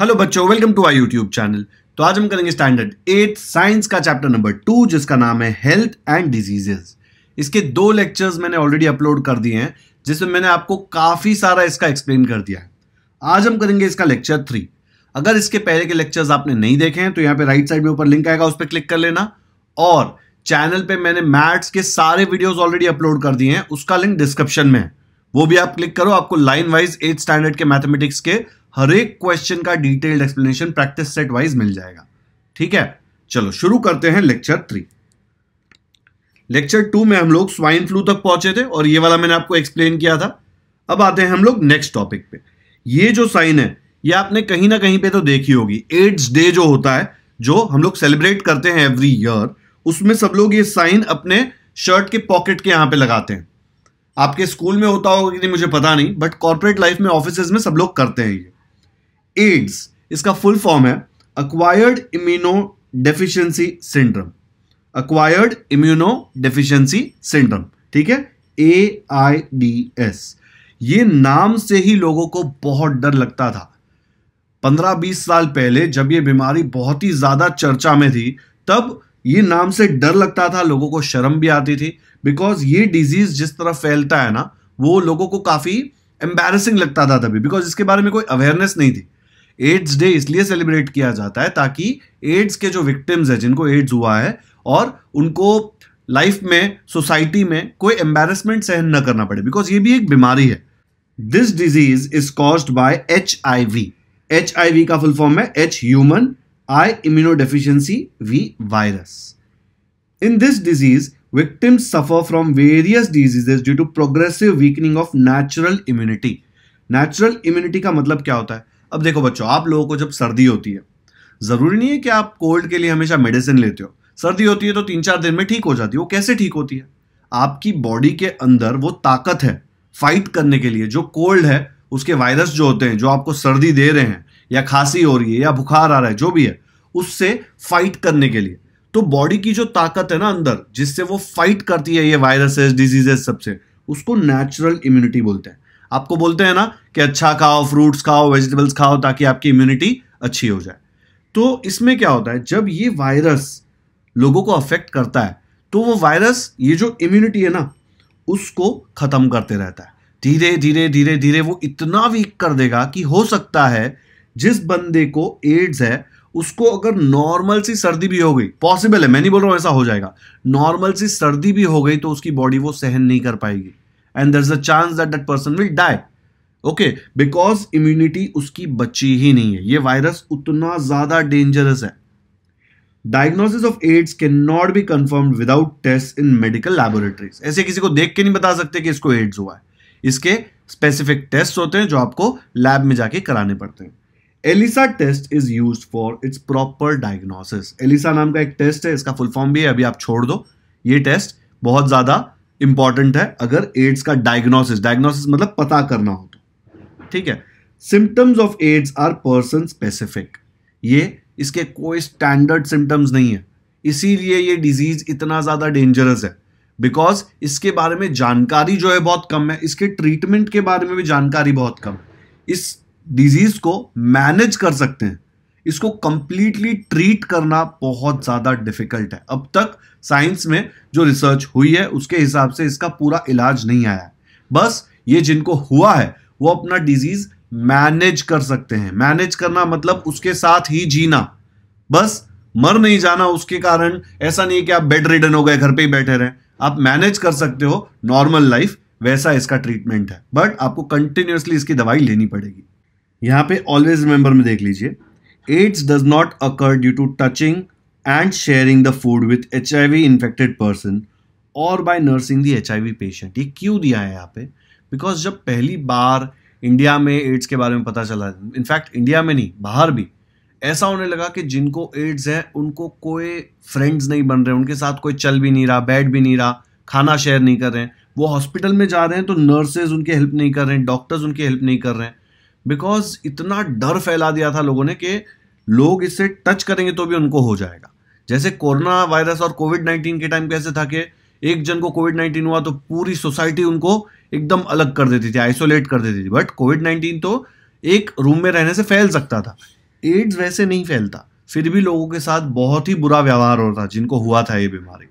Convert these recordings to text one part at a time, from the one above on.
Hello बच्चों welcome to I YouTube channel तो आज हम करेंगे स्टैंडर्ड एट साइंस का चैप्टर नंबर टू जिसका नाम है हेल्थ एंड डिजीजेस इसके दो लेक्चर्स मैंने ऑलरेडी अपलोड कर दिए हैं जिसमें मैंने आपको काफ़ी सारा इसका एक्सप्लेन कर दिया है आज हम करेंगे इसका लेक्चर थ्री अगर इसके पहले के लेक्चर्स आपने नहीं देखे हैं तो यहाँ पे राइट साइड में ऊपर लिंक आएगा उस पर क्लिक कर लेना और चैनल पे मैंने मैथ्स के सारे वीडियोस ऑलरेडी अपलोड कर दिए हैं उसका लिंक डिस्क्रिप्शन में है वो भी आप क्लिक करो आपको लाइन वाइज एट स्टैंडर्ड के मैथमेटिक्स के हर एक क्वेश्चन का detailed explanation practice set wise मिल जाएगा ठीक है चलो शुरू करते हैं लेक्चर थ्री लेक्चर टू में हम लोग स्वाइन फ्लू तक पहुंचे थे और ये वाला मैंने आपको एक्सप्लेन किया था अब आते हैं हम लोग नेक्स्ट टॉपिक पे ये जो साइन है ये आपने कहीं ना कहीं पे तो देखी होगी एड्स डे जो होता है जो हम लोग सेलिब्रेट करते हैं एवरी ईयर उसमें सब लोग ये साइन अपने शर्ट के पॉकेट के यहां पे लगाते हैं आपके स्कूल में होता होगा कि नहीं मुझे पता नहीं बट कॉर्पोरेट लाइफ में ऑफिस में सब लोग करते हैं ये एड्स इसका फुल फॉर्म है acquired immunodeficiency syndrome acquired immunodeficiency syndrome ठीक है ए आई डी एस ये नाम से ही लोगों को बहुत डर लगता था 15-20 साल पहले जब ये बीमारी बहुत ही ज़्यादा चर्चा में थी तब ये नाम से डर लगता था लोगों को शर्म भी आती थी बिकॉज ये डिजीज़ जिस तरह फैलता है ना वो लोगों को काफ़ी एम्बेरसिंग लगता था तभी बिकॉज इसके बारे में कोई अवेयरनेस नहीं थी एड्स डे इसलिए सेलिब्रेट किया जाता है ताकि एड्स के जो विक्टिम्स हैं जिनको एड्स हुआ है और उनको लाइफ में सोसाइटी में कोई एम्बेरसमेंट सहन न करना पड़े बिकॉज ये भी एक बीमारी है this disease is caused by H I V H I V का फुल फॉर्म है H human I immuno V virus in this disease victims suffer from various diseases due to progressive weakening of natural immunity natural immunity का मतलब क्या होता है अब देखो बच्चों आप लोगों को जब सर्दी होती है ज़रूरी नहीं है कि आप कोल्ड के लिए हमेशा मेडिसिन लेते हो सर्दी होती है तो तीन चार दिन में ठीक हो जाती है वो कैसे ठीक होती है आपकी बॉडी के अंदर वो ताकत है फाइट करने के लिए जो कोल्ड है उसके वायरस जो होते हैं जो आपको सर्दी दे रहे हैं या खांसी हो रही है या बुखार आ रहा है जो भी है उससे फाइट करने के लिए तो बॉडी की जो ताकत है ना अंदर जिससे वो फाइट करती है ये वायरसेस डिजीजेस सबसे उसको नेचुरल इम्यूनिटी बोलते हैं आपको बोलते हैं ना कि अच्छा खाओ फ्रूट्स खाओ वेजिटेबल्स खाओ ताकि आपकी इम्यूनिटी अच्छी हो जाए तो इसमें क्या होता है जब ये वायरस लोगों को अफेक्ट करता है तो वो वायरस ये जो इम्यूनिटी है ना उसको ख़त्म करते रहता है धीरे धीरे धीरे धीरे वो इतना वीक कर देगा कि हो सकता है जिस बंदे को एड्स है उसको अगर नॉर्मल सी सर्दी भी हो गई पॉसिबल है मैं नहीं बोल रहा हूँ ऐसा हो जाएगा नॉर्मल सी सर्दी भी हो गई तो उसकी बॉडी वो सहन नहीं कर पाएगी and there is a chance that that person will die okay because immunity उसकी बची ही नहीं है ये वायरस उतना ज्यादा डेंजरस है diagnosis of AIDS can not be confirm without test in medical laboratories ऐसे किसी को देख के नहीं बता सकते कि इसको एड्स हुआ है इसके स्पेसिफिक टेस्ट होते हैं जो आपको लैब में जाके कराने पड़ते हैं ELISA test is use for its proper diagnosis ELISA नाम का एक टेस्ट है इसका फुल फॉर्म भी है अभी आप छोड़ दो ये टेस्ट बहुत ज़्यादा इंपॉर्टेंट है अगर एड्स का डायग्नोसिस डायग्नोसिस मतलब पता करना हो तो ठीक है symptoms of AIDS are person specific ये इसके कोई स्टैंडर्ड सिम्टम्स नहीं है इसीलिए ये डिजीज इतना ज़्यादा डेंजरस है बिकॉज इसके बारे में जानकारी जो है बहुत कम है इसके ट्रीटमेंट के बारे में भी जानकारी बहुत कम है इस डिजीज़ को मैनेज कर सकते हैं इसको कंप्लीटली ट्रीट करना बहुत ज़्यादा डिफिकल्ट है अब तक साइंस में जो रिसर्च हुई है उसके हिसाब से इसका पूरा इलाज नहीं आया बस ये जिनको हुआ है वो अपना डिजीज मैनेज कर सकते हैं मैनेज करना मतलब उसके साथ ही जीना बस मर नहीं जाना उसके कारण ऐसा नहीं है कि आप बेड रिडन हो गए घर पे ही बैठे रहें आप मैनेज कर सकते हो नॉर्मल लाइफ वैसा इसका ट्रीटमेंट है बट आपको कंटिन्यूसली इसकी दवाई लेनी पड़ेगी यहां पे ऑलवेज रिमेंबर में देख लीजिए AIDS does not occur due to touching and sharing the food with HIV infected person और by nursing the H patient ये क्यों दिया है यहाँ पे बिकॉज जब पहली बार इंडिया में एड्स के बारे में पता चला इनफैक्ट इंडिया में नहीं बाहर भी ऐसा होने लगा कि जिनको एड्स है उनको कोई फ्रेंड्स नहीं बन रहे उनके साथ कोई चल भी नहीं रहा बैठ भी नहीं रहा खाना शेयर नहीं कर रहे हैं वो हॉस्पिटल में जा रहे हैं तो नर्सेज उनकी हेल्प नहीं कर रहे हैं डॉक्टर्स उनकी हेल्प नहीं कर रहे हैं बिकॉज इतना डर फैला दिया था लोगों ने कि लोग इससे टच करेंगे तो भी उनको हो जाएगा जैसे कोरोना वायरस और कोविड नाइन्टीन के टाइम कैसे था कि एक जन को कोविड नाइन्टीन हुआ तो पूरी सोसाइटी उनको एकदम अलग कर देती थी आइसोलेट कर देती थी बट कोविड नाइन्टीन तो एक रूम में रहने से फैल सकता था एड्स वैसे नहीं फैलता फिर भी लोगों के साथ बहुत ही बुरा व्यवहार होता जिनको हुआ था ये बीमारी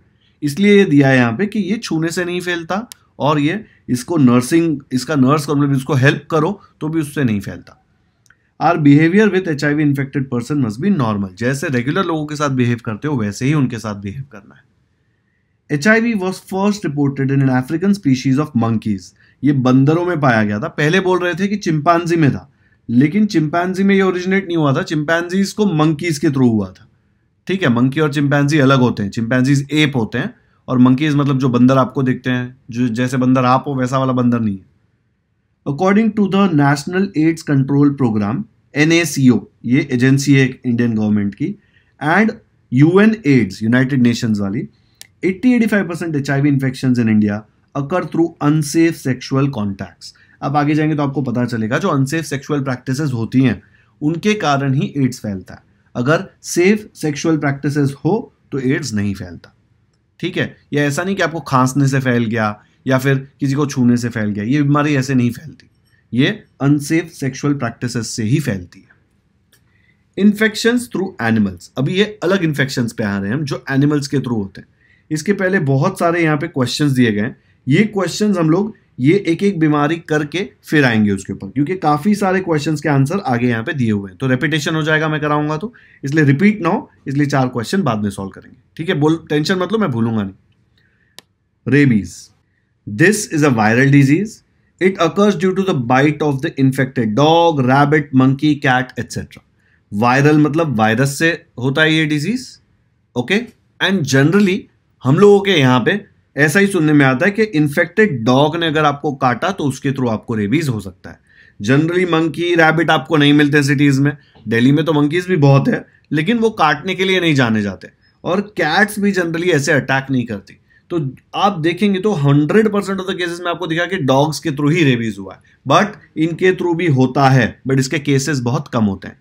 इसलिए ये दिया है यहाँ पे कि ये छूने से नहीं फैलता और ये इसको नर्सिंग इसका नर्स करो मतलब इसको हेल्प करो तो भी उससे नहीं फैलता our behaviour with H I V infected person must be normal जैसे रेगुलर लोगों के साथ बिहेव करते हो वैसे ही उनके साथ बिहेव करना है H I V was first reported in an African species of monkeys ये बंदरों में पाया गया था पहले बोल रहे थे कि चिंपांजी में था लेकिन चिंपैनजी में ये ओरिजिनेट नहीं हुआ था चिंपैनजीज को मंकीज के थ्रू हुआ था ठीक है मंकी और चिंपैनजी अलग होते हैं चिंपैनजीज एप होते हैं और मंकीज़ मतलब जो बंदर आपको देखते हैं जो जैसे बंदर आप हो वैसा वाला बंदर नहीं है according to the national AIDS control programme एन ये एजेंसी है इंडियन गवर्नमेंट की and U N AIDS United Nation वाली eighty eighty five percent H I V infection in India occur through unsafe sexual contacts आप आगे जाएंगे तो आपको पता चलेगा जो अनसेफ सेक्शुअल प्रैक्टिस होती हैं उनके कारण ही एड्स फैलता है अगर सेफ सेक्शुअल प्रैक्टिस हो तो एड्स नहीं फैलता ठीक है या ऐसा नहीं कि आपको खांसने से फैल गया या फिर किसी को छूने से फैल गया ये बीमारी ऐसे नहीं फैलती ये अनसेफ सेक्सुअल प्रैक्टिस से ही फैलती है इन्फेक्शन थ्रू एनिमल्स अभी ये अलग इन्फेक्शन पे आ रहे हैं हम जो एनिमल्स के थ्रू होते हैं इसके पहले बहुत सारे यहाँ पे क्वेश्चन दिए गए हैं ये क्वेश्चन हम लोग ये एक एक बीमारी करके फिर आएंगे उसके ऊपर क्योंकि काफ़ी सारे क्वेश्चंस के आंसर आगे यहाँ पे दिए हुए हैं तो रेपिटेशन हो जाएगा मैं कराऊंगा तो इसलिए रिपीट ना हो इसलिए चार क्वेश्चन बाद में सॉल्व करेंगे ठीक है बोल टेंशन मतलब मैं भूलूंगा नहीं rabies this is a viral disease it occurs due to the bite of the infected dog rabbit monkey cat etcetera viral मतलब वायरस से होता है ये डिजीज ओके एंड जनरली हम लोगों के यहाँ पे ऐसा ही सुनने में आता है कि इन्फेक्टेड डॉग ने अगर आपको काटा तो उसके थ्रू आपको रेबीज हो सकता है जनरली मंकी रैबिट आपको नहीं मिलते सिटीज़ में दिल्ली में तो मंकीज़ भी बहुत है लेकिन वो काटने के लिए नहीं जाने जाते और कैट्स भी जनरली ऐसे अटैक नहीं करती तो आप देखेंगे तो hundred percent of the cases में आपको दिखा कि डॉग्स के थ्रू ही रेबीज हुआ है बट इनके थ्रू भी होता है बट इसके केसेस बहुत कम होते हैं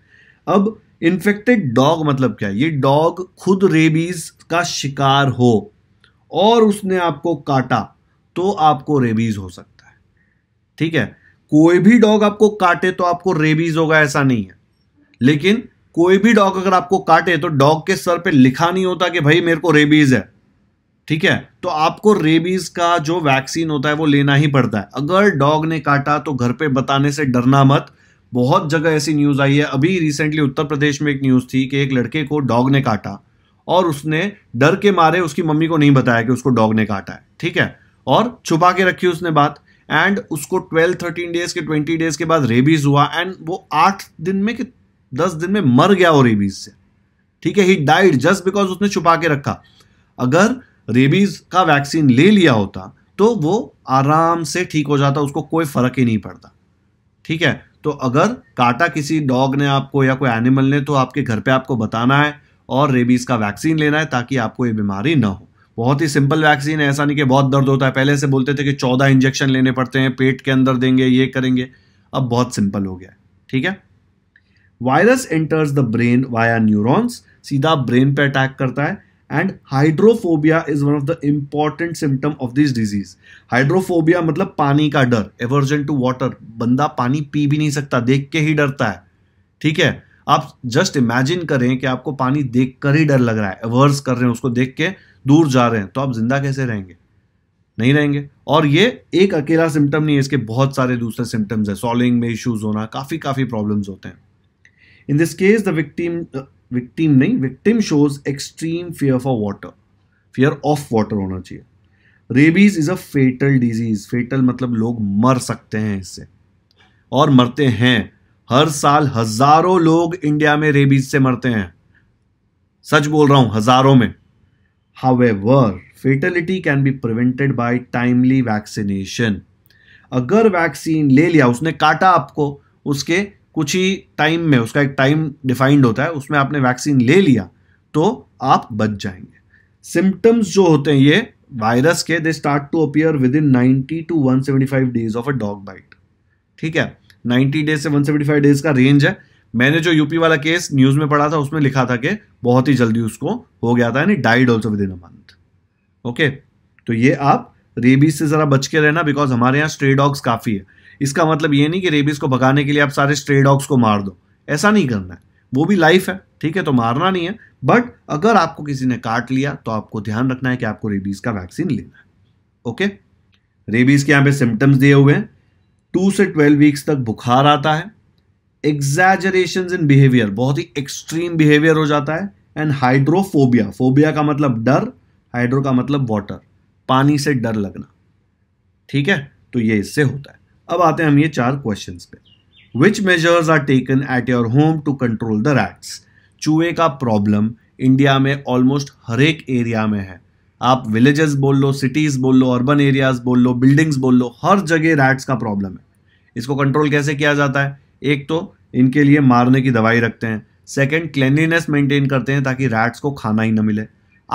अब इन्फेक्टेड डॉग मतलब क्या है ये डॉग खुद रेबीज का शिकार हो और उसने आपको काटा तो आपको रेबीज हो सकता है ठीक है कोई भी डॉग आपको काटे तो आपको रेबीज होगा ऐसा नहीं है लेकिन कोई भी डॉग अगर आपको काटे तो डॉग के सर पे लिखा नहीं होता कि भाई मेरे को रेबीज है ठीक है तो आपको रेबीज का जो वैक्सीन होता है वो लेना ही पड़ता है अगर डॉग ने काटा तो घर पे बताने से डरना मत बहुत जगह ऐसी न्यूज आई है अभी रिसेंटली उत्तर प्रदेश में एक न्यूज थी कि एक लड़के को डॉग ने काटा और उसने डर के मारे उसकी मम्मी को नहीं बताया कि उसको डॉग ने काटा है ठीक है और छुपा के रखी उसने बात एंड उसको ट्वेल्व थर्टीन डेज के ट्वेंटी डेज के बाद रेबीज हुआ एंड वो आठ दिन में कि दस दिन में मर गया वो रेबीज से ठीक है ही डाइड जस्ट बिकॉज उसने छुपा के रखा अगर रेबीज का वैक्सीन ले लिया होता तो वो आराम से ठीक हो जाता उसको कोई फर्क ही नहीं पड़ता ठीक है तो अगर काटा किसी डॉग ने आपको या कोई एनिमल ने तो आपके घर पे आपको बताना है और रेबीज़ का वैक्सीन लेना है ताकि आपको ये बीमारी ना हो बहुत ही सिंपल वैक्सीन है ऐसा नहीं कि बहुत दर्द होता है पहले से बोलते थे कि चौदह इंजेक्शन लेने पड़ते हैं पेट के अंदर देंगे ये करेंगे अब बहुत सिंपल हो गया ठीक है virus enters the brain via neurons सीधा ब्रेन पे अटैक करता है and hydrophobia is one of the important symptom of this disease hydrophobia मतलब पानी का डर एवर्जन टू वाटर बंदा पानी पी भी नहीं सकता देख के ही डरता है ठीक है आप जस्ट इमेजिन करें कि आपको पानी देख कर ही डर लग रहा है अवर्स कर रहे हैं उसको देख के दूर जा रहे हैं तो आप जिंदा कैसे रहेंगे नहीं रहेंगे और ये एक अकेला सिम्टम नहीं है इसके बहुत सारे दूसरे सिम्टम्स हैं सॉलिंग में इश्यूज होना काफ़ी काफ़ी प्रॉब्लम्स होते हैं in this case the victim victim नहीं victim shows extreme fear for water fear of water होना चाहिए rabies is a fatal disease fatal मतलब लोग मर सकते हैं इससे और मरते हैं हर साल हजारों लोग इंडिया में रेबीज से मरते हैं सच बोल रहा हूं हजारों में however fatality can be prevented by timely vaccination अगर वैक्सीन ले लिया उसने काटा आपको उसके कुछ ही टाइम में उसका एक टाइम डिफाइंड होता है उसमें आपने वैक्सीन ले लिया तो आप बच जाएंगे सिम्टम्स जो होते हैं ये वायरस के they start to appear within ninety to five days of a dog bite ठीक है 90 डेज से 175 डेज का रेंज है मैंने जो यूपी वाला केस न्यूज में पढ़ा था उसमें लिखा था कि बहुत ही जल्दी उसको हो गया था यानी died also within a month okay तो ये आप रेबीज से ज़रा बच के रहना बिकॉज हमारे यहाँ स्ट्रे डॉग्स काफ़ी है इसका मतलब ये नहीं कि रेबीज को भगाने के लिए आप सारे स्ट्रे डॉग्स को मार दो ऐसा नहीं करना है वो भी लाइफ है ठीक है तो मारना नहीं है बट अगर आपको किसी ने काट लिया तो आपको ध्यान रखना है कि आपको रेबीज का वैक्सीन लेना है ओके रेबीज के यहाँ पे सिम्टम्स दिए हुए हैं टू से ट्वेल्व वीक्स तक बुखार आता है एग्जैजरेशन इन बिहेवियर बहुत ही एक्सट्रीम बिहेवियर हो जाता है एंड हाइड्रोफोबिया फोबिया का मतलब डर हाइड्रो का मतलब वाटर पानी से डर लगना ठीक है तो ये इससे होता है अब आते हैं हम ये चार क्वेश्चन पे which measures are taken at your home to control the rats चूहे का प्रॉब्लम इंडिया में ऑलमोस्ट हर एक एरिया में है आप विलेजेस बोल लो सिटीज़ बोल लो अर्बन एरियाज़ बोल लो बिल्डिंग्स बोल लो हर जगह रैट्स का प्रॉब्लम है इसको कंट्रोल कैसे किया जाता है एक तो इनके लिए मारने की दवाई रखते हैं सेकेंड क्लिनलीनेस मेंटेन करते हैं ताकि रैट्स को खाना ही ना मिले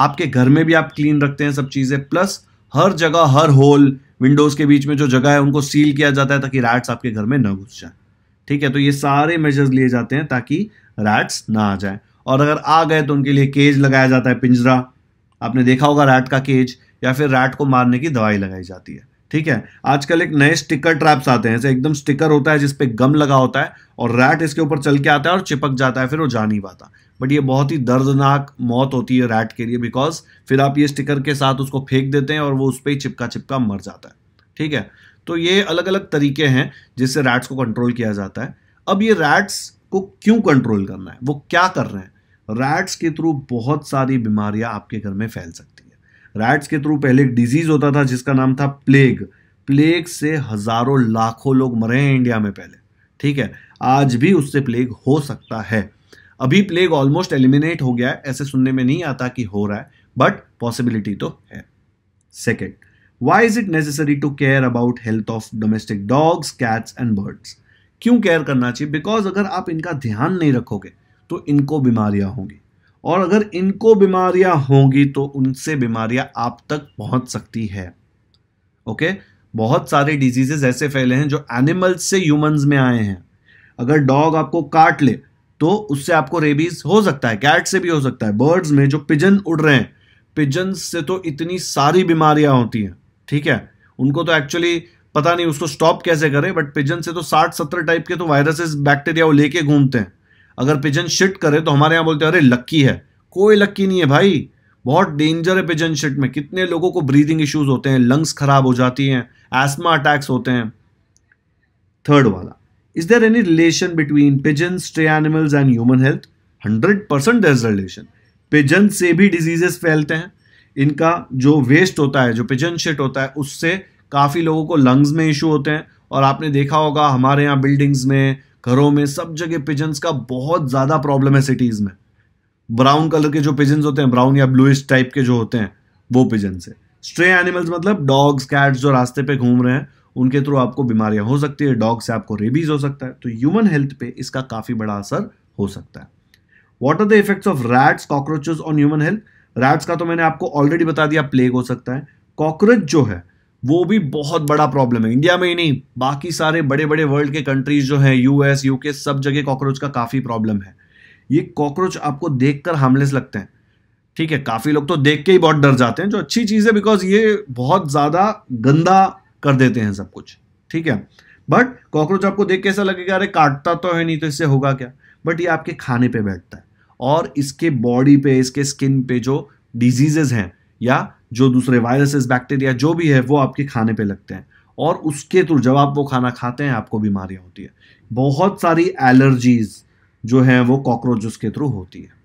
आपके घर में भी आप क्लीन रखते हैं सब चीज़ें प्लस हर जगह हर होल विंडोज़ के बीच में जो जगह है उनको सील किया जाता है ताकि रैट्स आपके घर में ना घुस जाए ठीक है तो ये सारे मेजर्स लिए जाते हैं ताकि रैट्स ना आ जाए और अगर आ गए तो उनके लिए केज लगाया जाता है पिंजरा आपने देखा होगा रैट का केज या फिर रैट को मारने की दवाई लगाई जाती है ठीक है आजकल एक नए स्टिकर ट्रैप्स आते हैं ऐसे एकदम स्टिकर होता है जिसपे गम लगा होता है और रैट इसके ऊपर चल के आता है और चिपक जाता है फिर वो जा नहीं पाता बट ये बहुत ही दर्दनाक मौत होती है रैट के लिए बिकॉज फिर आप ये स्टिकर के साथ उसको फेंक देते हैं और वो उस पर ही चिपका चिपका मर जाता है ठीक है तो ये अलग अलग तरीके हैं जिससे रैट्स को कंट्रोल किया जाता है अब ये रैट्स को क्यों कंट्रोल करना है वो क्या कर रहे हैं रैट्स के थ्रू बहुत सारी बीमारियां आपके घर में फैल सकती है रैट्स के थ्रू पहले एक डिजीज़ होता था जिसका नाम था प्लेग प्लेग से हज़ारों लाखों लोग मरे हैं इंडिया में पहले ठीक है आज भी उससे प्लेग हो सकता है अभी प्लेग ऑलमोस्ट एलिमिनेट हो गया है ऐसे सुनने में नहीं आता कि हो रहा है बट पॉसिबिलिटी तो है second why is it necessary to care about health of domestic dogs cats and birds क्यों केयर करना चाहिए बिकॉज अगर आप इनका ध्यान नहीं रखोगे तो इनको बीमारियां होंगी और अगर इनको बीमारियां होंगी तो उनसे बीमारियां आप तक पहुंच सकती है ओके बहुत सारे डिजीजेज ऐसे फैले हैं जो एनिमल्स से ह्यूमंस में आए हैं अगर डॉग आपको काट ले तो उससे आपको रेबीज हो सकता है कैट से भी हो सकता है बर्ड्स में जो पिजन उड़ रहे हैं पिजन से तो इतनी सारी बीमारियां होती हैं ठीक है उनको तो एक्चुअली पता नहीं उसको स्टॉप कैसे करें बट पिजन से तो साठ सत्तर टाइप के तो वायरसेस बैक्टीरिया वो लेके घूमते हैं अगर पिजन शिट करे तो हमारे यहाँ बोलते हैं अरे लक्की है कोई लक्की नहीं है भाई बहुत डेंजर है पिजन शिट में कितने लोगों को ब्रीदिंग इश्यूज होते हैं लंग्स खराब हो जाती हैं एस्मा अटैक्स होते हैं थर्ड वाला is there any relation between pigeon stray animals and human health hundred percent there relation pigeon से भी डिजीजेस फैलते हैं इनका जो वेस्ट होता है जो पिजन शिट होता है उससे काफ़ी लोगों को लंग्स में इशू होते हैं और आपने देखा होगा हमारे यहाँ बिल्डिंग्स में घरों में सब जगह पिजन्स का बहुत ज़्यादा प्रॉब्लम है सिटीज़ में ब्राउन कलर के जो पिजन्स होते हैं ब्राउन या ब्लूइश टाइप के जो होते हैं वो पिजन्स है स्ट्रे एनिमल्स मतलब डॉग्स कैट्स जो रास्ते पे घूम रहे हैं उनके थ्रू आपको बीमारियां हो सकती है डॉग से आपको रेबीज हो सकता है तो ह्यूमन हेल्थ पे इसका काफ़ी बड़ा असर हो सकता है what are the effects of rats cockroaches on human health rats का तो मैंने आपको ऑलरेडी बता दिया प्लेग हो सकता है कॉकरोच जो है वो भी बहुत बड़ा प्रॉब्लम है इंडिया में ही नहीं बाकी सारे बड़े बड़े वर्ल्ड के कंट्रीज जो हैं यूएस यूके सब जगह कॉकरोच का काफ़ी प्रॉब्लम है ये कॉकरोच आपको देख कर हार्मलेस लगते हैं ठीक है काफ़ी लोग तो देख के ही बहुत डर जाते हैं जो अच्छी चीज़ है बिकॉज ये बहुत ज़्यादा गंदा कर देते हैं सब कुछ ठीक है बट कॉकरोच आपको देख के ऐसा लगेगा अरे काटता तो है नहीं तो इससे होगा क्या बट ये आपके खाने पे बैठता है और इसके बॉडी पे इसके स्किन पे जो डिजीजेज हैं या जो दूसरे वायरसेस बैक्टीरिया जो भी है वो आपके खाने पे लगते हैं और उसके थ्रू जब आप वो खाना खाते हैं आपको बीमारियां होती है बहुत सारी एलर्जीज़ जो हैं वो कॉकरोचेस के थ्रू होती है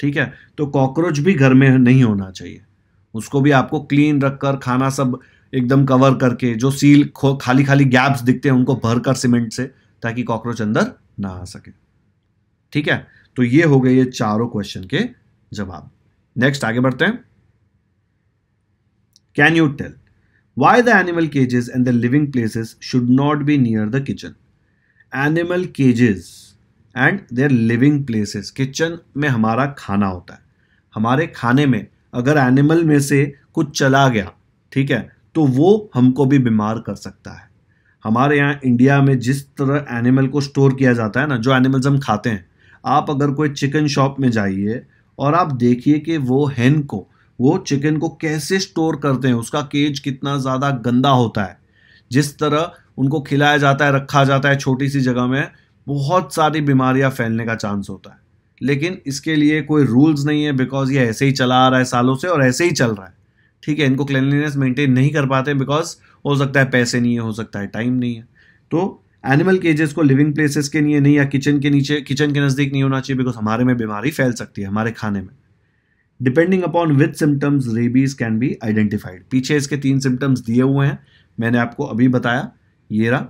ठीक है तो कॉकरोच भी घर में नहीं होना चाहिए उसको भी आपको क्लीन रखकर खाना सब एकदम कवर करके जो सील खाली खाली गैप्स दिखते हैं उनको भर कर सीमेंट से ताकि कॉकरोच अंदर ना आ सके ठीक है तो ये हो गए ये चारों क्वेश्चन के जवाब नेक्स्ट आगे बढ़ते हैं Can you tell why the animal cages and the living places should not be near the kitchen? Animal cages and their living places kitchen में हमारा खाना होता है हमारे खाने में अगर animal में से कुछ चला गया ठीक है तो वो हमको भी बीमार कर सकता है हमारे यहाँ इंडिया में जिस तरह एनिमल को स्टोर किया जाता है ना जो एनिमल्स हम खाते हैं आप अगर कोई चिकन शॉप में जाइए और आप देखिए कि वो हेन को वो चिकन को कैसे स्टोर करते हैं उसका केज कितना ज़्यादा गंदा होता है जिस तरह उनको खिलाया जाता है रखा जाता है छोटी सी जगह में बहुत सारी बीमारियां फैलने का चांस होता है लेकिन इसके लिए कोई रूल्स नहीं है बिकॉज ये ऐसे ही चला आ रहा है सालों से और ऐसे ही चल रहा है ठीक है इनको क्लिनलीनेस मेंटेन नहीं कर पाते बिकॉज हो सकता है पैसे नहीं है हो सकता है टाइम नहीं है तो एनिमल केजेस को लिविंग प्लेसेस के लिए नहीं या किचन के नीचे किचन के नज़दीक नहीं होना चाहिए बिकॉज हमारे में बीमारी फैल सकती है हमारे खाने में depending upon with symptoms rabies can be identified पीछे इसके तीन सिम्टम्स दिए हुए हैं मैंने आपको अभी बताया ये रहा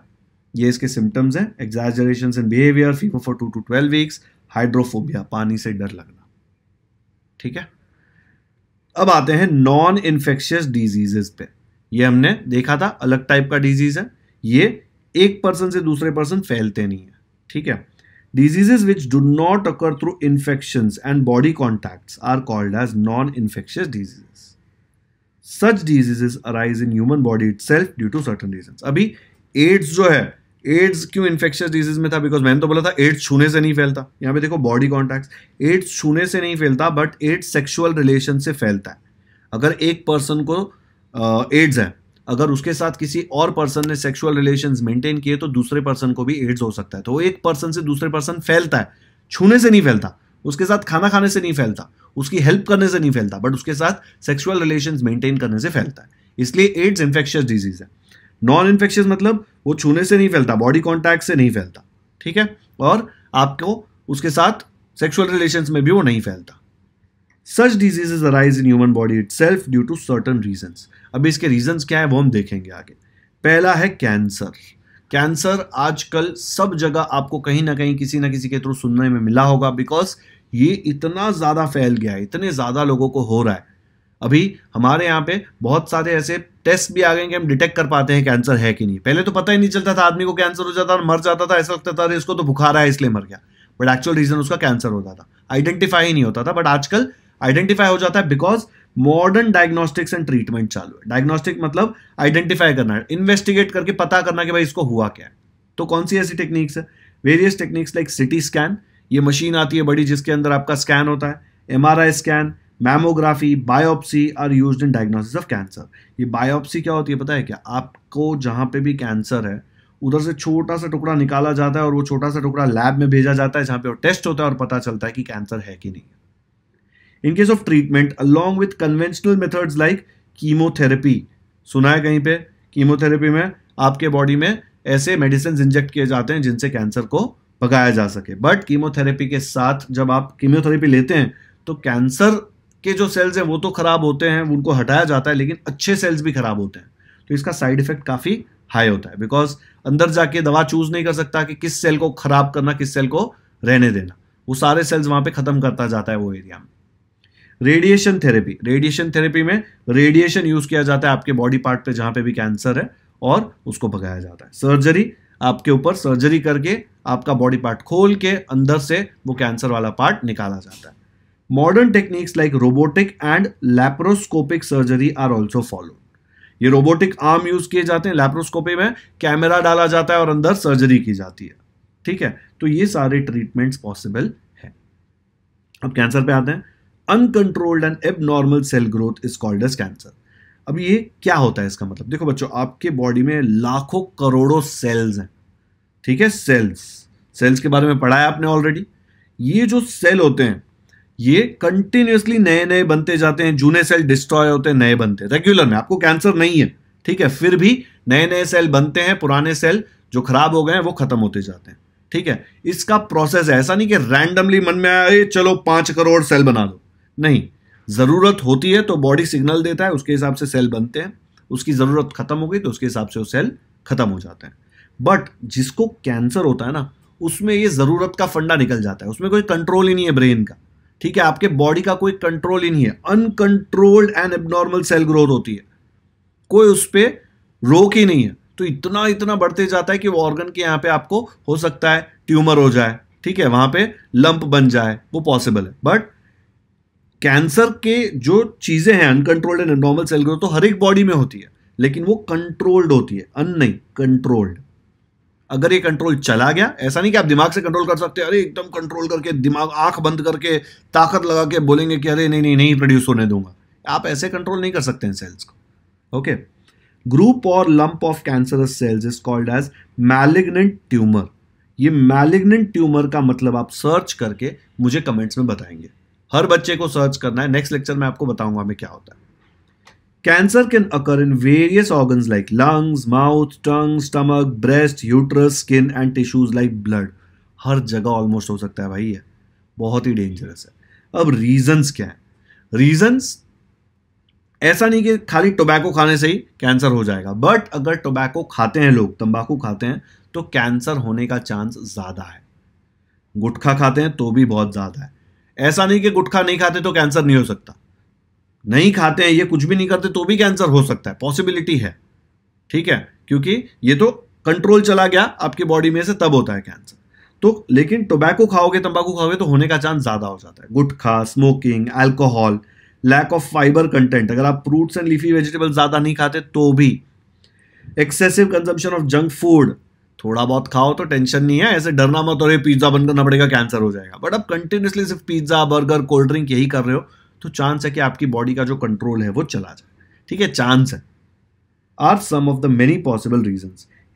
ये इसके सिम्टम्स हैं exaggeration in behaviour fever for two to twelve weeks hydrophobia पानी से डर लगना ठीक है अब आते हैं नॉन इन्फेक्शियस डिजीजेस पे ये हमने देखा था अलग टाइप का डिजीज है ये एक पर्सन से दूसरे पर्सन फैलते नहीं है ठीक है Diseases which do not occur through infections and body contacts are called as non-infectious diseases. Such diseases arise in human body itself due to certain reasons. abhi aids jo hai AIDS क्यों infectious disease में था because मैंने तो बोला था ads छूने से नहीं फैलता यहाँ पे देखो बॉडी कॉन्टैक्ट एड्स छूने से नहीं फैलता बट एड्स सेक्शुअल रिलेशन से फैलता है अगर एक पर्सन को एड्स uh, है अगर उसके साथ किसी और पर्सन ने सेक्सुअल रिलेशन मेंटेन किए तो दूसरे पर्सन को भी एड्स हो सकता है तो एक पर्सन से दूसरे पर्सन फैलता है छूने से नहीं फैलता उसके साथ खाना खाने से नहीं फैलता उसकी हेल्प करने से नहीं फैलता बट उसके साथ सेक्सुअल रिलेशन मेंटेन करने से फैलता है इसलिए एड्स इन्फेक्शियस डिजीज है नॉन इन्फेक्शियस मतलब वो छूने से नहीं फैलता बॉडी कॉन्टैक्ट से नहीं फैलता ठीक है और आपको उसके साथ सेक्सुअल रिलेशन में भी वो नहीं फैलता such arise in human body itself due to certain reasons अभी इसके रीजंस क्या है वो हम देखेंगे आगे पहला है कैंसर कैंसर आजकल सब जगह आपको कहीं ना कहीं किसी ना किसी के थ्रू सुनने में मिला होगा बिकॉज ये इतना ज़्यादा फैल गया है इतने ज़्यादा लोगों को हो रहा है अभी हमारे यहाँ पे बहुत सारे ऐसे टेस्ट भी आ गए कि हम डिटेक्ट कर पाते हैं कैंसर है कि नहीं पहले तो पता ही नहीं चलता था आदमी को कैंसर हो जाता था मर जाता था ऐसा लगता था अरे इसको तो बुखार आया इसलिए मर गया बट एक्चुअल रीज़न उसका कैंसर होता था आइडेंटिफाई ही नहीं होता था बट आजकल आइडेंटिफाई हो जाता है because modern diagnostics and treatment चालू है डायग्नोस्टिक मतलब आइडेंटिफाई करना है इन्वेस्टिगेट करके पता करना कि भाई इसको हुआ क्या है तो कौन सी ऐसी टेक्निक्स है various techniques like CT scan ये मशीन आती है बड़ी जिसके अंदर आपका स्कैन होता है M scan mammography biopsy are use in diagnosis of cancer ये बायोप्सी क्या होती है पता है क्या आपको जहाँ पे भी कैंसर है उधर से छोटा सा टुकड़ा निकाला जाता है और वो छोटा सा टुकड़ा लैब में भेजा जाता है जहाँ पे टेस्ट होता है और पता चलता है कि कैंसर है कि नहीं है in case of treatment along with conventional methods like chemotherapy सुना है कहीं पे कीमोथेरेपी में आपके बॉडी में ऐसे मेडिसिन इंजेक्ट किए जाते हैं जिनसे कैंसर को भगाया जा सके बट कीमोथेरेपी के साथ जब आप कीमोथेरेपी लेते हैं तो कैंसर के जो सेल्स हैं वो तो खराब होते हैं उनको हटाया जाता है लेकिन अच्छे सेल्स भी खराब होते हैं तो इसका साइड इफेक्ट काफ़ी हाई होता है बिकॉज अंदर जाके दवा चूज नहीं कर सकता कि किस सेल को खराब करना किस सेल को रहने देना वो सारे सेल्स वहाँ पे ख़त्म करता जाता है वो एरिया में रेडिएशन थेरेपी रेडिएशन थेरेपी में रेडिएशन यूज किया जाता है आपके बॉडी पार्ट पे जहां पे भी कैंसर है और उसको भगाया जाता है सर्जरी आपके ऊपर सर्जरी करके आपका बॉडी पार्ट खोल के अंदर से वो कैंसर वाला पार्ट निकाला जाता है modern techniques like robotic and laparoscopic surgery are also followed ये रोबोटिक आर्म यूज किए जाते हैं लैप्रोस्कोपी में कैमरा डाला जाता है और अंदर सर्जरी की जाती है ठीक है तो ये सारे ट्रीटमेंट्स पॉसिबल हैं अब कैंसर पे आते हैं uncontrolled and abnormal cell growth is called as cancer अब ये क्या होता है इसका मतलब देखो बच्चों आपके बॉडी में लाखों करोड़ों सेल्स हैं ठीक है सेल्स सेल्स के बारे में पढ़ा है आपने ऑलरेडी ये जो सेल होते हैं ये कंटिन्यूसली नए नए बनते जाते हैं जूने सेल डिस्ट्रॉय होते हैं नए बनते हैं रेगुलर में आपको कैंसर नहीं है ठीक है फिर भी नए नए सेल बनते हैं पुराने सेल जो खराब हो गए हैं वो खत्म होते जाते हैं ठीक है इसका प्रोसेस है ऐसा नहीं कि रैंडमली मन में आया चलो पांच करोड़ सेल बना दो नहीं ज़रूरत होती है तो बॉडी सिग्नल देता है उसके हिसाब से सेल बनते हैं उसकी ज़रूरत ख़त्म हो गई तो उसके हिसाब से वो सेल ख़त्म हो जाते हैं बट जिसको कैंसर होता है ना उसमें ये ज़रूरत का फंडा निकल जाता है उसमें कोई कंट्रोल ही नहीं है ब्रेन का ठीक है आपके बॉडी का कोई कंट्रोल ही नहीं है uncontrolled and abnormal cell growth होती है कोई उस पर रोक ही नहीं है तो इतना इतना बढ़ते जाता है कि वो ऑर्गन के यहाँ पे आपको हो सकता है ट्यूमर हो जाए ठीक है वहां पे लंप बन जाए वो पॉसिबल है बट कैंसर के जो चीज़ें हैं uncontrolled and normal cell growth तो हर एक बॉडी में होती है लेकिन वो कंट्रोल्ड होती है अन नहीं कंट्रोल्ड अगर ये कंट्रोल चला गया ऐसा नहीं कि आप दिमाग से कंट्रोल कर सकते अरे एकदम कंट्रोल करके दिमाग आंख बंद करके ताकत लगा के बोलेंगे कि अरे नहीं नहीं नहीं प्रोड्यूस होने दूंगा आप ऐसे कंट्रोल नहीं कर सकते हैं सेल्स को ओके ग्रुप और lump of cancerous cells is called as malignant tumour ये मैलिग्नेंट ट्यूमर का मतलब आप सर्च करके मुझे कमेंट्स में बताएंगे हर बच्चे को सर्च करना है नेक्स्ट लेक्चर में आपको बताऊंगा मैं क्या होता है cancer can occur in various organs like lungs mouth tongue stomach breast uterus skin and tissues like blood हर जगह ऑलमोस्ट हो सकता है भाई ये बहुत ही डेंजरस है अब रीजंस क्या है रीजंस ऐसा नहीं कि खाली टोबैको खाने से ही कैंसर हो जाएगा बट अगर टोबैको खाते हैं लोग तंबाकू खाते हैं तो कैंसर होने का चांस ज़्यादा है गुटखा खाते हैं तो भी बहुत ज़्यादा है ऐसा नहीं कि गुटखा नहीं खाते तो कैंसर नहीं हो सकता नहीं खाते हैं ये कुछ भी नहीं करते तो भी कैंसर हो सकता है पॉसिबिलिटी है ठीक है क्योंकि ये तो कंट्रोल चला गया आपकी बॉडी में से तब होता है कैंसर तो लेकिन टोबैको खाओगे तंबाकू खाओगे तो होने का चांस ज़्यादा हो जाता है gutkha smoking alcohol lack of fibre content अगर आप फ्रूट्स एंड लीफी वेजिटेबल ज़्यादा नहीं खाते तो भी excessive consumption of junk food थोड़ा बहुत खाओ तो टेंशन नहीं है ऐसे डरना मत और ये पिज्ज़ा बंद करना पड़ेगा कैंसर हो जाएगा बट आप कंटिन्यूसली सिर्फ पिज्ज़ा बर्गर कोल्ड ड्रिंक यही कर रहे हो तो चांस है कि आपकी बॉडी का जो कंट्रोल है वो चला जाए ठीक है चांस है are some of the many possible reason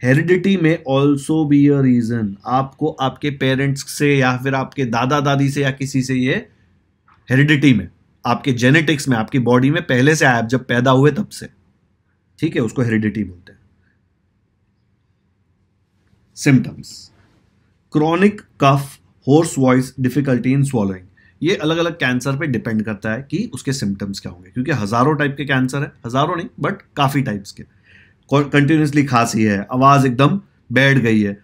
heredity may also be a reason आपको आपके पेरेंट्स से या फिर आपके दादा दादी से या किसी से ये हेरिडिटी में आपके जेनेटिक्स में आपकी बॉडी में पहले से आया जब पैदा हुए तब से ठीक है उसको हेरिडिटी बोलते हैं symptoms chronic cough hoarse voice difficulty in swallowing ये अलग अलग कैंसर पे डिपेंड करता है कि उसके सिम्टम्स क्या होंगे क्योंकि हज़ारों टाइप के कैंसर है हज़ारों नहीं बट काफ़ी टाइप्स के कंटिन्यूसली खांसी है आवाज़ एकदम बैठ गई है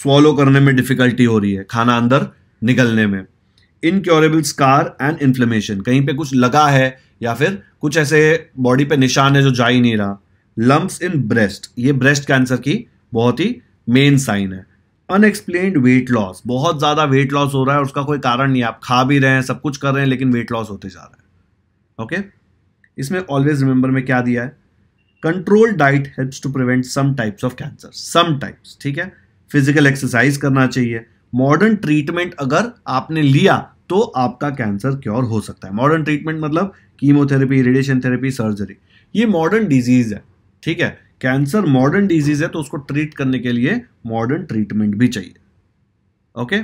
स्वॉलो करने में डिफ़िकल्टी हो रही है खाना अंदर निकलने में इनक्योरेबल स्कार एंड इन्फ्लेमेशन कहीं पे कुछ लगा है या फिर कुछ ऐसे बॉडी पे निशान है जो जा ही नहीं रहा लम्ब्स इन ब्रेस्ट ये ब्रेस्ट कैंसर की बहुत ही मेन साइन है अनएक्सप्लेन्ड वेट लॉस बहुत ज़्यादा वेट लॉस हो रहा है उसका कोई कारण नहीं आप खा भी रहे हैं सब कुछ कर रहे हैं लेकिन वेट लॉस होते जा रहा है ओके okay? इसमें ऑलवेज रिमेंबर में क्या दिया है control diet helps to prevent some types of cancer some types ठीक है फिजिकल एक्सरसाइज करना चाहिए मॉडर्न ट्रीटमेंट अगर आपने लिया तो आपका कैंसर क्योर हो सकता है मॉडर्न ट्रीटमेंट मतलब कीमोथेरेपी रेडिएशन थेरेपी सर्जरी ये मॉडर्न डिजीज है ठीक है कैंसर मॉडर्न डिजीज है तो उसको ट्रीट करने के लिए मॉडर्न ट्रीटमेंट भी चाहिए okay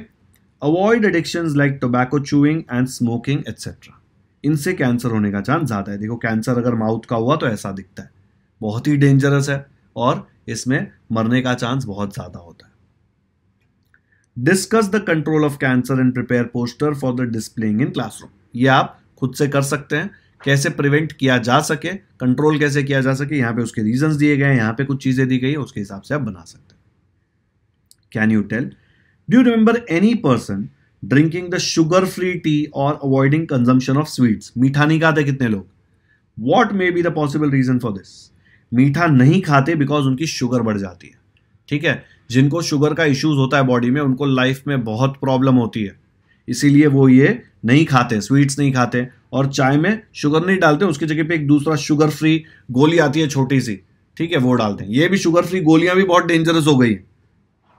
avoid addiction like tobacco chewing and smoking etcetera इनसे कैंसर होने का चांस ज़्यादा है देखो कैंसर अगर माउथ का हुआ तो ऐसा दिखता है बहुत ही डेंजरस है और इसमें मरने का चांस बहुत ज़्यादा होता है discuss the control of cancer and prepare poster for the displaying in classroom ये आप खुद से कर सकते हैं कैसे प्रिवेंट किया जा सके कंट्रोल कैसे किया जा सके यहाँ पे उसके रीजन दिए गए हैं यहाँ पे कुछ चीज़ें दी गई है उसके हिसाब से आप बना सकते हैं can you tell do remember any person drinking the sugar free tea और अवॉइडिंग कंजम्पशन ऑफ स्वीट्स मीठा नहीं खाते कितने लोग what may be the possible reason for this मीठा नहीं खाते बिकॉज उनकी शुगर बढ़ जाती है ठीक है जिनको शुगर का इश्यूज होता है बॉडी में उनको लाइफ में बहुत प्रॉब्लम होती है इसीलिए वो ये नहीं खाते स्वीट्स नहीं खाते और चाय में शुगर नहीं डालते उसकी जगह पे एक दूसरा शुगर फ्री गोली आती है छोटी सी ठीक है वो डालते हैं ये भी शुगर फ्री गोलियां भी बहुत डेंजरस हो गई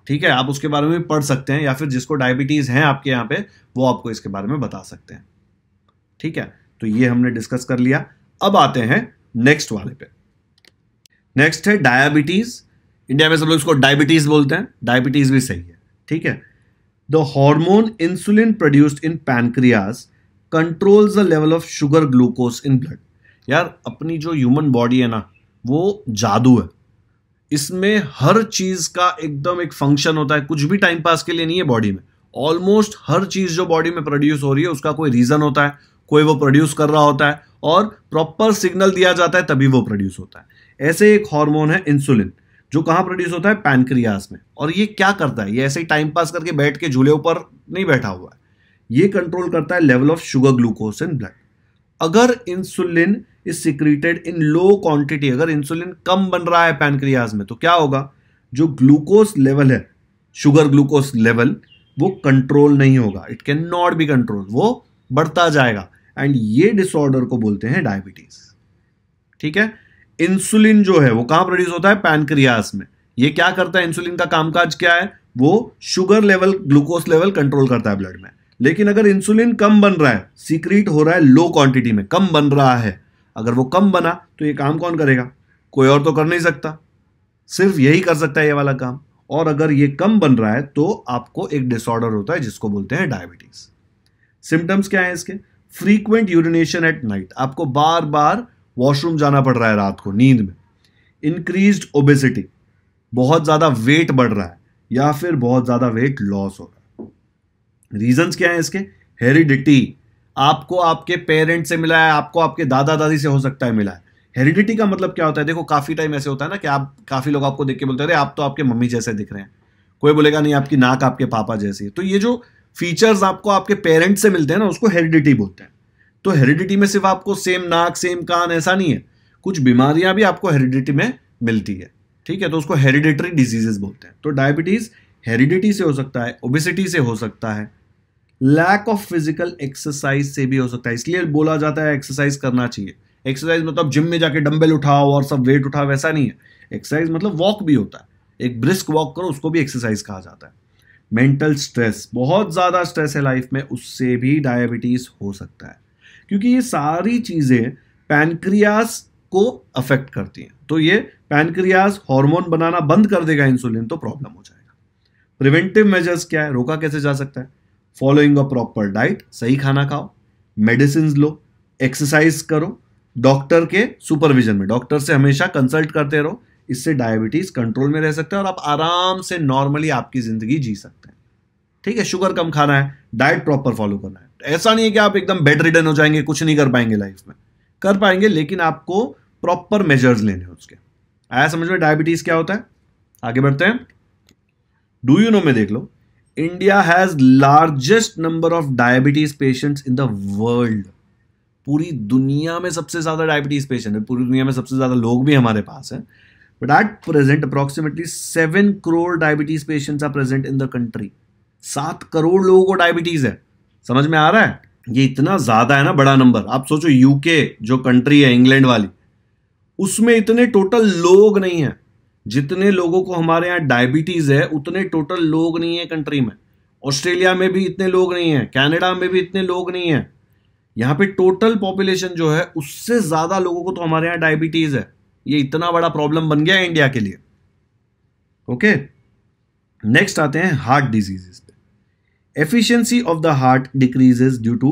ठीक है आप उसके बारे में पढ़ सकते हैं या फिर जिसको डायबिटीज़ है आपके यहाँ पे वो आपको इसके बारे में बता सकते हैं ठीक है तो ये हमने डिस्कस कर लिया अब आते हैं नेक्स्ट वाले पे नेक्स्ट है डायबिटीज़ इंडिया में सब लोग इसको डायबिटीज़ बोलते हैं डायबिटीज़ भी सही है ठीक है the hormone insulin produced in pancreas controls the level of sugar glucose in blood यार अपनी जो ह्यूमन बॉडी है ना वो जादू है इसमें हर चीज़ का एकदम एक फंक्शन होता है कुछ भी टाइम पास के लिए नहीं है बॉडी में ऑलमोस्ट हर चीज़ जो बॉडी में प्रोड्यूस हो रही है उसका कोई रीज़न होता है कोई वो प्रोड्यूस कर रहा होता है और प्रॉपर सिग्नल दिया जाता है तभी वो प्रोड्यूस होता है ऐसे एक हार्मोन है इंसुलिन जो कहाँ प्रोड्यूस होता है पैनक्रियाज में और ये क्या करता है ये ऐसे ही टाइम पास करके बैठ के झूले ऊपर नहीं बैठा हुआ है ये कंट्रोल करता है level of sugar glucose in blood अगर insulin is secreted in low quantity अगर इंसुलिन कम बन रहा है पैनक्रियाज में तो क्या होगा जो ग्लूकोज लेवल है शुगर ग्लूकोज लेवल वो कंट्रोल नहीं होगा it can not be control वो बढ़ता जाएगा एंड ये डिसऑर्डर को बोलते हैं डायबिटीज ठीक है इंसुलिन जो है वो कहाँ प्रोड्यूस होता है पैनक्रियाज में ये क्या करता है इंसुलिन का कामकाज क्या है वो sugar level glucose level control करता है ब्लड में लेकिन अगर इंसुलिन कम बन रहा है सीक्रेट हो रहा है लो क्वांटिटी में कम बन रहा है अगर वो कम बना तो ये काम कौन करेगा कोई और तो कर नहीं सकता सिर्फ यही कर सकता है ये वाला काम और अगर ये कम बन रहा है तो आपको एक डिसऑर्डर होता है जिसको बोलते हैं डायबिटीज सिम्टम्स क्या है इसके फ्रीक्वेंट यूरिनेशन एट नाइट आपको बार बार वॉशरूम जाना पड़ रहा है रात को नींद में इंक्रीज ओबेसिटी बहुत ज़्यादा वेट बढ़ रहा है या फिर बहुत ज़्यादा वेट लॉस हो रहा है रीजंस क्या है इसके हेरिडिटी आपको आपके पेरेंट से मिला है आपको आपके दादा दादी से हो सकता है मिला है हेरिडिटी का मतलब क्या होता है देखो काफ़ी टाइम ऐसे होता है ना कि आप काफ़ी लोग आपको देख के बोलते रहे आप तो आपके मम्मी जैसे दिख रहे हैं कोई बोलेगा नहीं आपकी नाक आपके पापा जैसी है तो ये जो फीचर्स आपको आपके पेरेंट्स से मिलते हैं ना उसको हेरिडिटी बोलते हैं तो हेरिडिटी में सिर्फ आपको सेम नाक सेम कान ऐसा नहीं है कुछ बीमारियां भी आपको हेरिडिटी में मिलती है ठीक है तो उसको हेरिडिटरी डिजीजेस बोलते हैं तो डायबिटीज़ हेरिडिटी से हो सकता है ओबेसिटी से हो सकता है लैक ऑफ फिजिकल एक्सरसाइज से भी हो सकता है इसलिए बोला जाता है एक्सरसाइज करना चाहिए एक्सरसाइज मतलब जिम में जाके डंबल उठाओ और सब वेट उठाओ वैसा नहीं है एक्सरसाइज मतलब वॉक भी होता है एक ब्रिस्क वॉक करो उसको भी एक्सरसाइज कहा जाता है मेंटल स्ट्रेस बहुत ज़्यादा स्ट्रेस है लाइफ में उससे भी डायबिटीज़ हो सकता है क्योंकि ये सारी चीज़ें पैनक्रियास को अफेक्ट करती हैं तो ये पैनक्रियास हार्मोन बनाना बंद कर देगा इंसुलिन तो प्रॉब्लम हो जाएगा प्रिवेंटिव मेजर्स क्या है रोका कैसे जा सकता है फॉलोइंग अ प्रॉपर डाइट सही खाना खाओ मेडिसिन लो एक्सरसाइज करो डॉक्टर के सुपरविजन में डॉक्टर से हमेशा कंसल्ट करते रहो इससे डायबिटीज कंट्रोल में रह सकते हैं और आप आराम से नॉर्मली आपकी ज़िंदगी जी सकते हैं ठीक है शुगर कम खाना है डाइट प्रॉपर फॉलो करना है ऐसा नहीं है कि आप एकदम बेड रिडन हो जाएंगे कुछ नहीं कर पाएंगे लाइफ में कर पाएंगे लेकिन आपको प्रॉपर मेजर्स लेने हैं उसके आया समझ में डायबिटीज़ क्या होता है आगे बढ़ते हैं डू यू नो में देख लो India has largest number of diabetes patients in the world पूरी दुनिया में सबसे ज़्यादा डायबिटीज़ पेशेंट है पूरी दुनिया में सबसे ज़्यादा लोग भी हमारे पास है but at present approximately seven crore diabetes patients are present in the country सात करोड़ लोगों को डायबिटीज़ है समझ में आ रहा है ये इतना ज़्यादा है ना बड़ा नंबर आप सोचो यूके जो कंट्री है इंग्लैंड वाली उसमें इतने टोटल लोग नहीं है जितने लोगों को हमारे यहाँ डायबिटीज़ है उतने टोटल लोग नहीं है कंट्री में ऑस्ट्रेलिया में भी इतने लोग नहीं है कैनेडा में भी इतने लोग नहीं है यहाँ पे टोटल पॉपुलेशन जो है उससे ज़्यादा लोगों को तो हमारे यहाँ डायबिटीज़ है ये इतना बड़ा प्रॉब्लम बन गया इंडिया के लिए ओके नेक्स्ट आते हैं हार्ट डिजीजेस पे efficiency of the heart decreases due to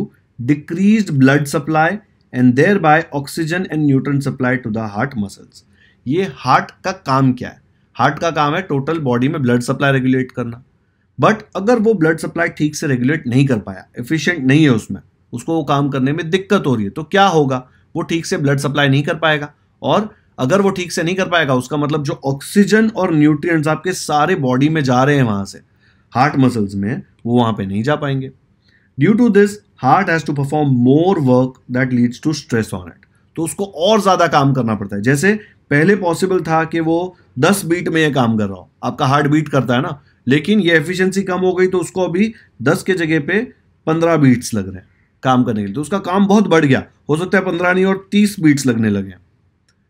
decreased blood supply and thereby oxygen and nutrient supply to the heart muscles ये हार्ट का काम क्या है हार्ट का काम है टोटल बॉडी में ब्लड सप्लाई रेगुलेट करना बट अगर वो ब्लड सप्लाई ठीक से रेगुलेट नहीं कर पाया एफिशिएंट नहीं है उसमें उसको वो काम करने में दिक्कत हो रही है तो क्या होगा वो ठीक से ब्लड सप्लाई नहीं कर पाएगा और अगर वो ठीक से नहीं कर पाएगा उसका मतलब जो ऑक्सीजन और न्यूट्रिएंट्स आपके सारे बॉडी में जा रहे हैं वहाँ से हार्ट मसल्स में वो वहाँ पे नहीं जा पाएंगे due to this heart has to perform more work that leads to stress on it तो उसको और ज़्यादा काम करना पड़ता है जैसे पहले पॉसिबल था कि वो दस बीट में ये काम कर रहा हो आपका हार्ट बीट करता है ना लेकिन ये एफिशिएंसी कम हो गई तो उसको अभी दस के जगह पे पंद्रह बीट्स लग रहे हैं काम करने के लिए तो उसका काम बहुत बढ़ गया हो सकता है पंद्रह नहीं और तीस बीट्स लगने लगे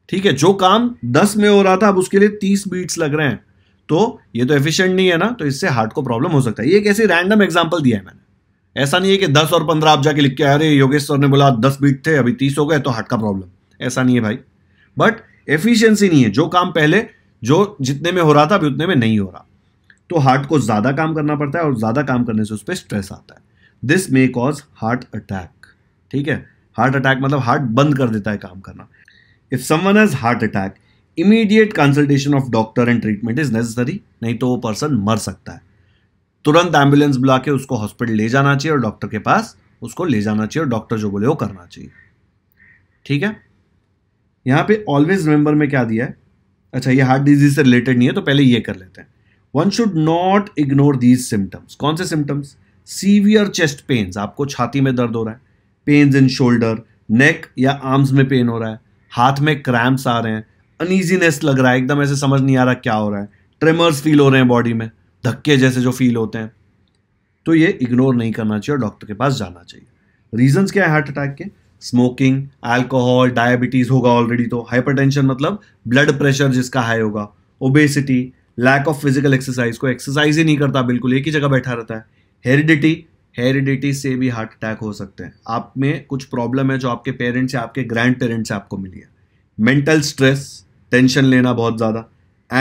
ठीक है जो काम दस में हो रहा था अब उसके लिए तीस बीट्स लग रहे हैं तो ये तो एफिशिएंट नहीं है ना तो इससे हार्ट को प्रॉब्लम हो सकता है ये एक ऐसे रैंडम एग्जाम्पल दिया है मैंने ऐसा नहीं है कि दस और पंद्रह आप जाके लिख के आ रहे योगेश सर ने बोला दस बीट थे अभी तीस हो गए तो हार्ट का प्रॉब्लम ऐसा नहीं है भाई बट एफिशिएंसी नहीं है जो काम पहले जो जितने में हो रहा था अभी उतने में नहीं हो रहा तो हार्ट को ज़्यादा काम करना पड़ता है और ज़्यादा काम करने से उस पर स्ट्रेस आता है this may cause heart attack ठीक है हार्ट अटैक मतलब हार्ट बंद कर देता है काम करना if someone has heart attack immediate consultation of doctor and treatment is necessary नहीं तो वो पर्सन मर सकता है तुरंत एम्बुलेंस बुला के उसको हॉस्पिटल ले जाना चाहिए और डॉक्टर के पास उसको ले जाना चाहिए और डॉक्टर जो बोले वो करना चाहिए ठीक है यहाँ पे ऑलवेज रिमेंबर में क्या दिया है अच्छा ये हार्ट डिजीज से रिलेटेड नहीं है तो पहले ये कर लेते हैं one should not ignore these symptoms कौन से सिम्टम्स सीवियर चेस्ट पेन्स आपको छाती में दर्द हो रहा है पेन्स इन शोल्डर नेक या आर्म्स में पेन हो रहा है हाथ में क्रैम्प्स आ रहे हैं अनइजीनेस लग रहा है एकदम ऐसे समझ नहीं आ रहा क्या हो रहा है ट्रेमर्स फील हो रहे हैं बॉडी में धक्के जैसे जो फील होते हैं तो ये इग्नोर नहीं करना चाहिए और डॉक्टर के पास जाना चाहिए रीजंस क्या है हार्ट अटैक के स्मोकिंग अल्कोहल डायबिटीज़ होगा ऑलरेडी तो हाइपरटेंशन मतलब ब्लड प्रेशर जिसका हाई होगा obesity lack of physical exercise को एक्सरसाइज ही नहीं करता बिल्कुल एक ही जगह बैठा रहता है हेरिडिटी हेरिडिटी से भी हार्ट अटैक हो सकते हैं आप में कुछ प्रॉब्लम है जो आपके पेरेंट्स या आपके ग्रैंड पेरेंट्स से आपको मिली है मेंटल स्ट्रेस टेंशन लेना बहुत ज़्यादा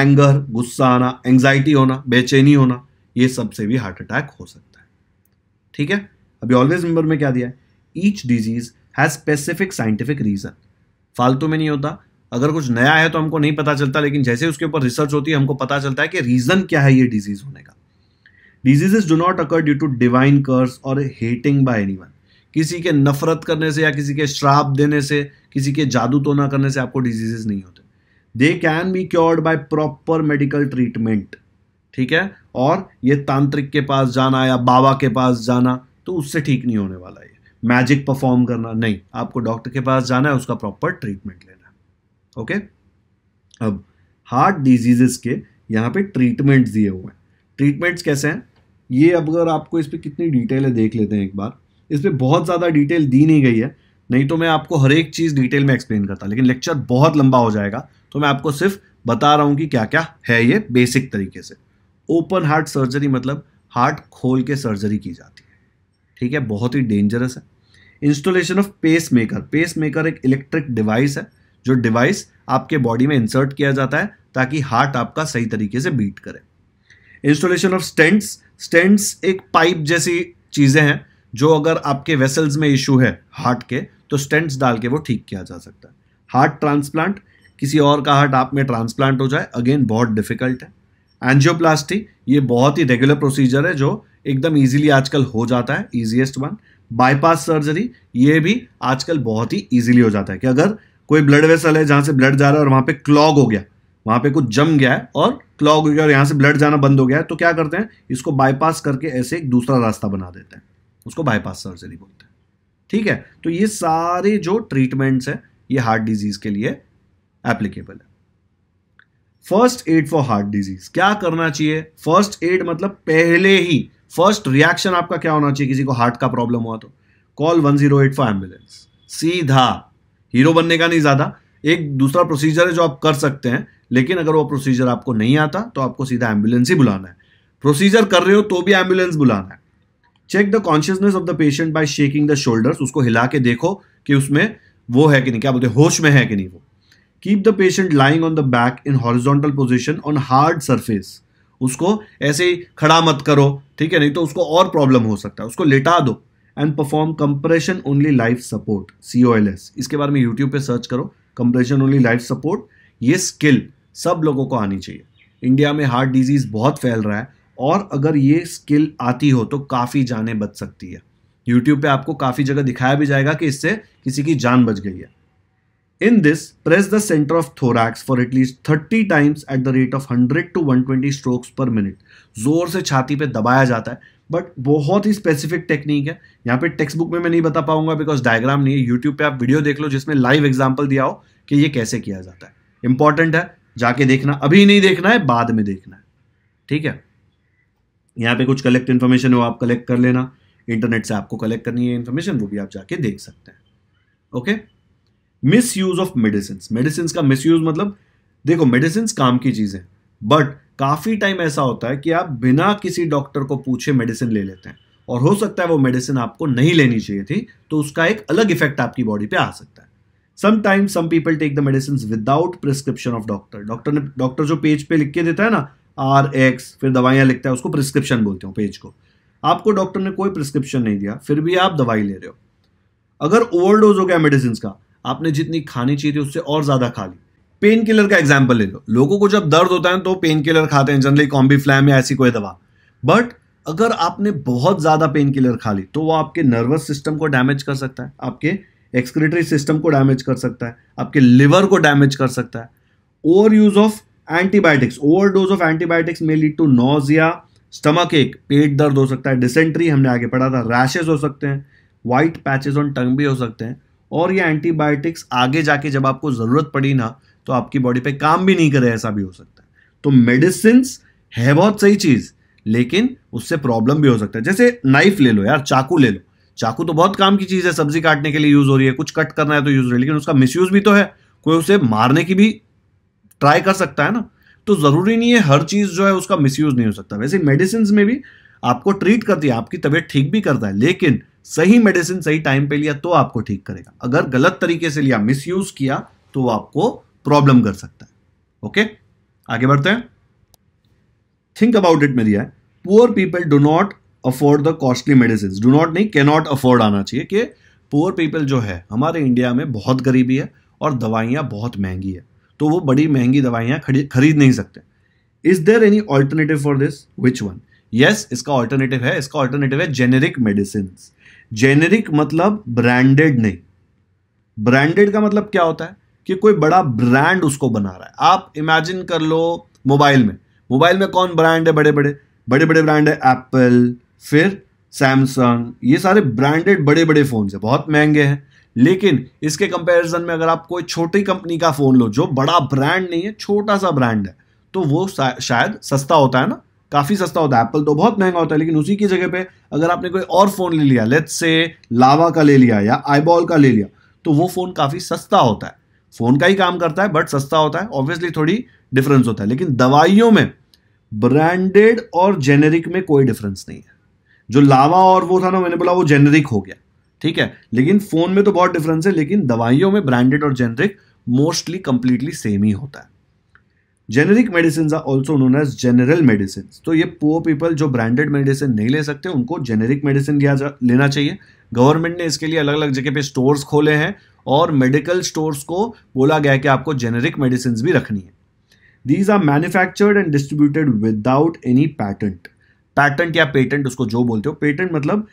एंगर गुस्सा आना एंग्जाइटी होना बेचैनी होना ये सब से भी हार्ट अटैक हो सकता है ठीक है अभी ऑलवेज नंबर में क्या दिया है each disease has specific scientific reason फालतू में नहीं होता अगर कुछ नया है तो हमको नहीं पता चलता लेकिन जैसे उसके ऊपर रिसर्च होती है हमको पता चलता है कि रीज़न क्या है ये डिजीज़ होने का diseases do not occur due to divine curse और हेटिंग बाय एनी किसी के नफरत करने से या किसी के श्राप देने से किसी के जादू ना करने से आपको डिजीजेज नहीं होते they can be cured by proper medical treatment ठीक है और ये तांत्रिक के पास जाना या बाबा के पास जाना तो उससे ठीक नहीं होने वाला है मैजिक परफॉर्म करना नहीं आपको डॉक्टर के पास जाना है उसका प्रॉपर ट्रीटमेंट लेना है ओके अब हार्ट डिजीजेस के यहाँ पे ट्रीटमेंट्स दिए हुए हैं ट्रीटमेंट्स कैसे हैं ये अब अगर आपको इस पर कितनी डिटेल है देख लेते हैं एक बार इस पर बहुत ज़्यादा डिटेल दी नहीं गई है नहीं तो मैं आपको हर एक चीज़ डिटेल में एक्सप्लेन करता लेकिन लेक्चर बहुत लंबा हो जाएगा तो मैं आपको सिर्फ बता रहा हूँ कि क्या क्या है ये बेसिक तरीके से ओपन हार्ट सर्जरी मतलब हार्ट खोल के सर्जरी की जाती है ठीक है बहुत ही डेंजरस है installation of pacemaker pacemaker एक इलेक्ट्रिक डिवाइस है जो डिवाइस आपके बॉडी में इंसर्ट किया जाता है ताकि हार्ट आपका सही तरीके से बीट करे इंस्टॉलेशन ऑफ स्टेंट्स स्टेंट्स एक पाइप जैसी चीज़ें हैं जो अगर आपके वेसल्स में इशू है हार्ट के तो स्टेंट्स डाल के वो ठीक किया जा सकता है हार्ट ट्रांसप्लांट किसी और का हार्ट आप में ट्रांसप्लांट हो जाए अगेन बहुत डिफिकल्ट है एंजियोप्लास्टी ये बहुत ही रेगुलर प्रोसीजर है जो एकदम ईजिली आजकल हो जाता है ईजिएस्ट वन बाईपास सर्जरी ये भी आजकल बहुत ही ईजिली हो जाता है कि अगर कोई ब्लड वेसल है जहाँ से ब्लड जा रहा है और वहाँ पे क्लॉग हो गया वहाँ पे कुछ जम गया है और क्लॉग हो गया और यहाँ से ब्लड जाना बंद हो गया है तो क्या करते हैं इसको बाईपास करके ऐसे एक दूसरा रास्ता बना देते हैं उसको बाईपास सर्जरी बोलते हैं ठीक है तो ये सारे जो ट्रीटमेंट्स हैं ये हार्ट डिजीज़ के लिए एप्लीकेबल है first aid for heart disease क्या करना चाहिए फर्स्ट एड मतलब पहले ही फर्स्ट रिएक्शन आपका क्या होना चाहिए किसी को हार्ट का प्रॉब्लम हुआ तो call one zero eight for ambulance सीधा हीरो बनने का नहीं ज़्यादा एक दूसरा प्रोसीजर है जो आप कर सकते हैं लेकिन अगर वो प्रोसीजर आपको नहीं आता तो आपको सीधा एम्बुलेंस ही बुलाना है प्रोसीजर कर रहे हो तो भी एम्बुलेंस बुलाना है check the consciousness of the patient by shaking the shoulders उसको हिला के देखो कि उसमें वो है कि नहीं क्या बोलते होश में है कि नहीं वो keep the patient lying on the back in horizontal position on hard surface उसको ऐसे ही खड़ा मत करो ठीक है नहीं तो उसको और प्रॉब्लम हो सकता है उसको लेटा दो and perform compression only life support C O L S इसके बारे में यूट्यूब पे सर्च करो कंप्रेशन ओनली लाइफ सपोर्ट ये स्किल सब लोगों को आनी चाहिए इंडिया में हार्ट डिजीज़ बहुत फैल रहा है और अगर ये स्किल आती हो तो काफ़ी जानें बच सकती है यूट्यूब पे आपको काफ़ी जगह दिखाया भी जाएगा कि इससे किसी की जान बच गई है In this, press the center of thorax for at least 30 times at the rate of 100 to 120 strokes per minute. जोर से छाती पे दबाया जाता है बट बहुत ही स्पेसिफिक टेक्निक है यहाँ पे टेक्स्ट बुक में मैं नहीं बता पाऊंगा बिकॉज डायग्राम नहीं है यूट्यूब पे आप वीडियो देख लो जिसमें लाइव एग्जाम्पल दिया हो कि ये कैसे किया जाता है इंपॉर्टेंट है जाके देखना अभी नहीं देखना है बाद में देखना है ठीक है यहाँ पे कुछ कलेक्ट इन्फॉर्मेशन हो आप कलेक्ट कर लेना इंटरनेट से आपको कलेक्ट करनी है इन्फॉर्मेशन वो भी आप जाके देख सकते हैं okay okay? Misuse of medicine medicine का मिस यूज मतलब देखो मेडिसिन काम की चीज़ है बट काफ़ी टाइम ऐसा होता है कि आप बिना किसी डॉक्टर को पूछे मेडिसिन ले लेते हैं और हो सकता है वो मेडिसिन आपको नहीं लेनी चाहिए थी तो उसका एक अलग इफेक्ट आपकी बॉडी पे आ सकता है sometimes some people take the medicine without prescription of doctor doctor ने डॉक्टर जो पेज पे लिख के देता है ना आर एक्स फिर दवाइयां लिखता है उसको प्रिस्क्रिप्शन बोलते हो पेज को आपको डॉक्टर ने कोई प्रिस्क्रिप्शन नहीं दिया फिर भी आप दवाई ले रहे हो अगर ओवरडोज हो गया मेडिसिन का आपने जितनी खानी चाहिए थी उससे और ज़्यादा खा ली पेन किलर का एग्जाम्पल ले लो लोगों को जब दर्द होता है तो पेन किलर खाते हैं जनरली कॉम्बी फ्लैम या ऐसी कोई दवा बट अगर आपने बहुत ज़्यादा पेन किलर खा ली तो वो आपके नर्वस सिस्टम को डैमेज कर सकता है आपके एक्सक्रेटरी सिस्टम को डैमेज कर सकता है आपके लिवर को डैमेज कर सकता है overuse of antibiotics overdose of antibiotics may lead to nausea stomach ache पेट दर्द हो सकता है डिसेंट्री हमने आगे पढ़ा था रैशेज हो सकते हैं व्हाइट पैचेज ऑन टंग भी हो सकते हैं और ये एंटीबायोटिक्स आगे जाके जब आपको ज़रूरत पड़ी ना तो आपकी बॉडी पे काम भी नहीं करे ऐसा भी हो सकता है तो मेडिसिन है बहुत सही चीज़ लेकिन उससे प्रॉब्लम भी हो सकता है जैसे नाइफ ले लो यार चाकू ले लो चाकू तो बहुत काम की चीज़ है सब्जी काटने के लिए यूज़ हो रही है कुछ कट करना है तो यूज़ हो रही है लेकिन उसका मिस भी तो है कोई उसे मारने की भी ट्राई कर सकता है ना तो ज़रूरी नहीं है हर चीज़ जो है उसका मिसयूज़ नहीं हो सकता वैसे मेडिसिन में भी आपको ट्रीट करती है आपकी तबीयत ठीक भी करता है लेकिन सही मेडिसिन सही टाइम पे लिया तो आपको ठीक करेगा अगर गलत तरीके से लिया मिसयूज किया तो वो आपको प्रॉब्लम कर सकता है ओके आगे बढ़ते हैं थिंक अबाउट इट मेरी है poor people do not afford the costly medicine do not नहीं कैनॉट अफोर्ड आना चाहिए कि पुअर पीपल जो है हमारे इंडिया में बहुत गरीबी है और दवाइयाँ बहुत महंगी है तो वो बड़ी महंगी दवाइयाँ खरीद नहीं सकते is there any alternative for this which one yes इसका ऑल्टरनेटिव है इसका ऑल्टरनेटिव है जेनेरिक मेडिसिन जेनेरिक मतलब ब्रांडेड नहीं ब्रांडेड का मतलब क्या होता है कि कोई बड़ा ब्रांड उसको बना रहा है आप इमेजिन कर लो मोबाइल में मोबाइल में कौन ब्रांड है बड़े बड़े बड़े बड़े ब्रांड है एप्पल फिर सैमसंग ये सारे ब्रांडेड बड़े बड़े फ़ोन है बहुत महंगे हैं लेकिन इसके कंपैरिजन में अगर आप कोई छोटी कंपनी का फ़ोन लो जो बड़ा ब्रांड नहीं है छोटा सा ब्रांड है तो वो शायद सस्ता होता है ना काफ़ी सस्ता होता है एप्पल तो बहुत महंगा होता है लेकिन उसी की जगह पे अगर आपने कोई और फ़ोन ले लिया लेट्स से लावा का ले लिया या आईबॉल का ले लिया तो वो फ़ोन काफ़ी सस्ता होता है फ़ोन का ही काम करता है बट सस्ता होता है ऑब्वियसली थोड़ी डिफरेंस होता है लेकिन दवाइयों में ब्रांडेड और जेनेरिक में कोई डिफरेंस नहीं है जो लावा और वो था ना मैंने बोला वो जेनेरिक हो गया ठीक है लेकिन फ़ोन में तो बहुत डिफरेंस है लेकिन दवाइयों में ब्रांडेड और जेनेरिक मोस्टली कंप्लीटली सेम ही होता है generic medicine are also known as general medicine तो ये पुअर पीपल जो ब्रांडेड मेडिसिन नहीं ले सकते उनको जेनरिक मेडिसिन लिया जा लेना चाहिए गवर्नमेंट ने इसके लिए अलग अलग जगह पे स्टोर्स खोले हैं और मेडिकल स्टोर्स को बोला गया कि आपको जेनरिक मेडिसिन भी रखनी है these are manufactured and distributed without any patent patent या पेटेंट उसको जो बोलते हो पेटेंट मतलब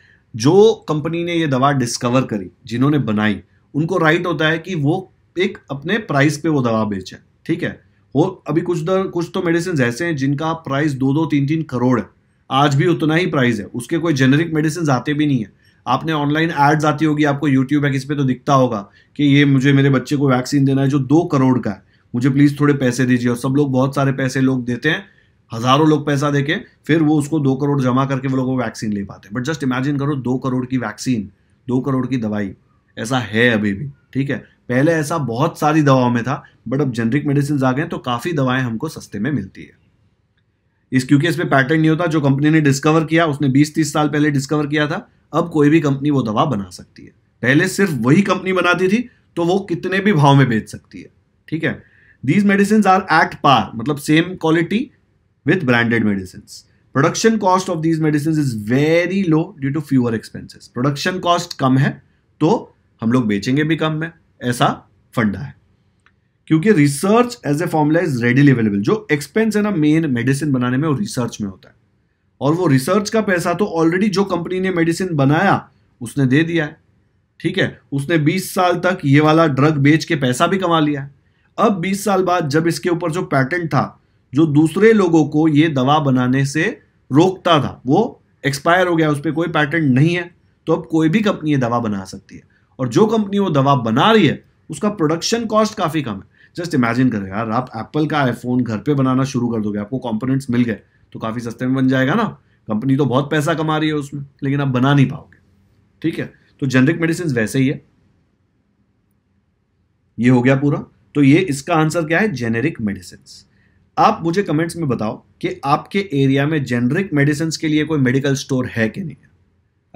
जो कंपनी ने ये दवा डिस्कवर करी जिन्होंने बनाई उनको राइट होता है कि वो एक अपने प्राइस पे वो दवा बेचें ठीक है हो अभी कुछ दर कुछ तो मेडिसिन ऐसे हैं जिनका प्राइस दो दो तीन तीन करोड़ है आज भी उतना ही प्राइस है उसके कोई जेनरिक मेडिसिन आते भी नहीं है आपने ऑनलाइन एड्स आती होगी आपको यूट्यूब है किस पे तो दिखता होगा कि ये मुझे मेरे बच्चे को वैक्सीन देना है जो दो करोड़ का है मुझे प्लीज़ थोड़े पैसे दीजिए और सब लोग बहुत सारे पैसे लोग देते हैं हज़ारों लोग पैसा देके फिर वो उसको दो करोड़ जमा करके वो लोग वो वैक्सीन ले पाते हैं बट जस्ट इमेजिन करो दो करोड़ की वैक्सीन दो करोड़ की दवाई ऐसा है अभी भी ठीक है पहले ऐसा बहुत सारी दवाओं में था बट अब जेनरिक मेडिसिन आ गए तो काफ़ी दवाएं हमको सस्ते में मिलती है इस क्योंकि इस पर पैटर्न नहीं होता जो कंपनी ने डिस्कवर किया उसने 20-30 साल पहले डिस्कवर किया था अब कोई भी कंपनी वो दवा बना सकती है पहले सिर्फ वही कंपनी बनाती थी तो वो कितने भी भाव में बेच सकती है ठीक है these medicine are at par मतलब same quality with branded medicine production cost of these medicine is very low due to fewer expenses production cost कम है तो हम लोग बेचेंगे भी कम में ऐसा फंडा है क्योंकि research as a formula is readily available जो एक्सपेंस है ना मेन मेडिसिन बनाने में और रिसर्च में होता है और वो रिसर्च का पैसा तो ऑलरेडी जो कंपनी ने मेडिसिन बनाया उसने दे दिया है ठीक है उसने 20 साल तक ये वाला ड्रग बेच के पैसा भी कमा लिया है अब 20 साल बाद जब इसके ऊपर जो पैटेंट था जो दूसरे लोगों को ये दवा बनाने से रोकता था वो एक्सपायर हो गया उस पर कोई पैटेंट नहीं है तो अब कोई भी कंपनी ये दवा बना सकती है और जो कंपनी वो दवा बना रही है उसका प्रोडक्शन कॉस्ट काफ़ी कम है जस्ट इमेजिन करें यार आप एप्पल का आईफोन घर पे बनाना शुरू कर दोगे आपको कंपोनेंट्स मिल गए तो काफ़ी सस्ते में बन जाएगा ना कंपनी तो बहुत पैसा कमा रही है उसमें लेकिन आप बना नहीं पाओगे ठीक है तो जेनरिक मेडिसिन वैसे ही है ये हो गया पूरा तो ये इसका आंसर क्या है जेनेरिक मेडिसिन आप मुझे कमेंट्स में बताओ कि आपके एरिया में जेनरिक मेडिसिन के लिए कोई मेडिकल स्टोर है कि नहीं है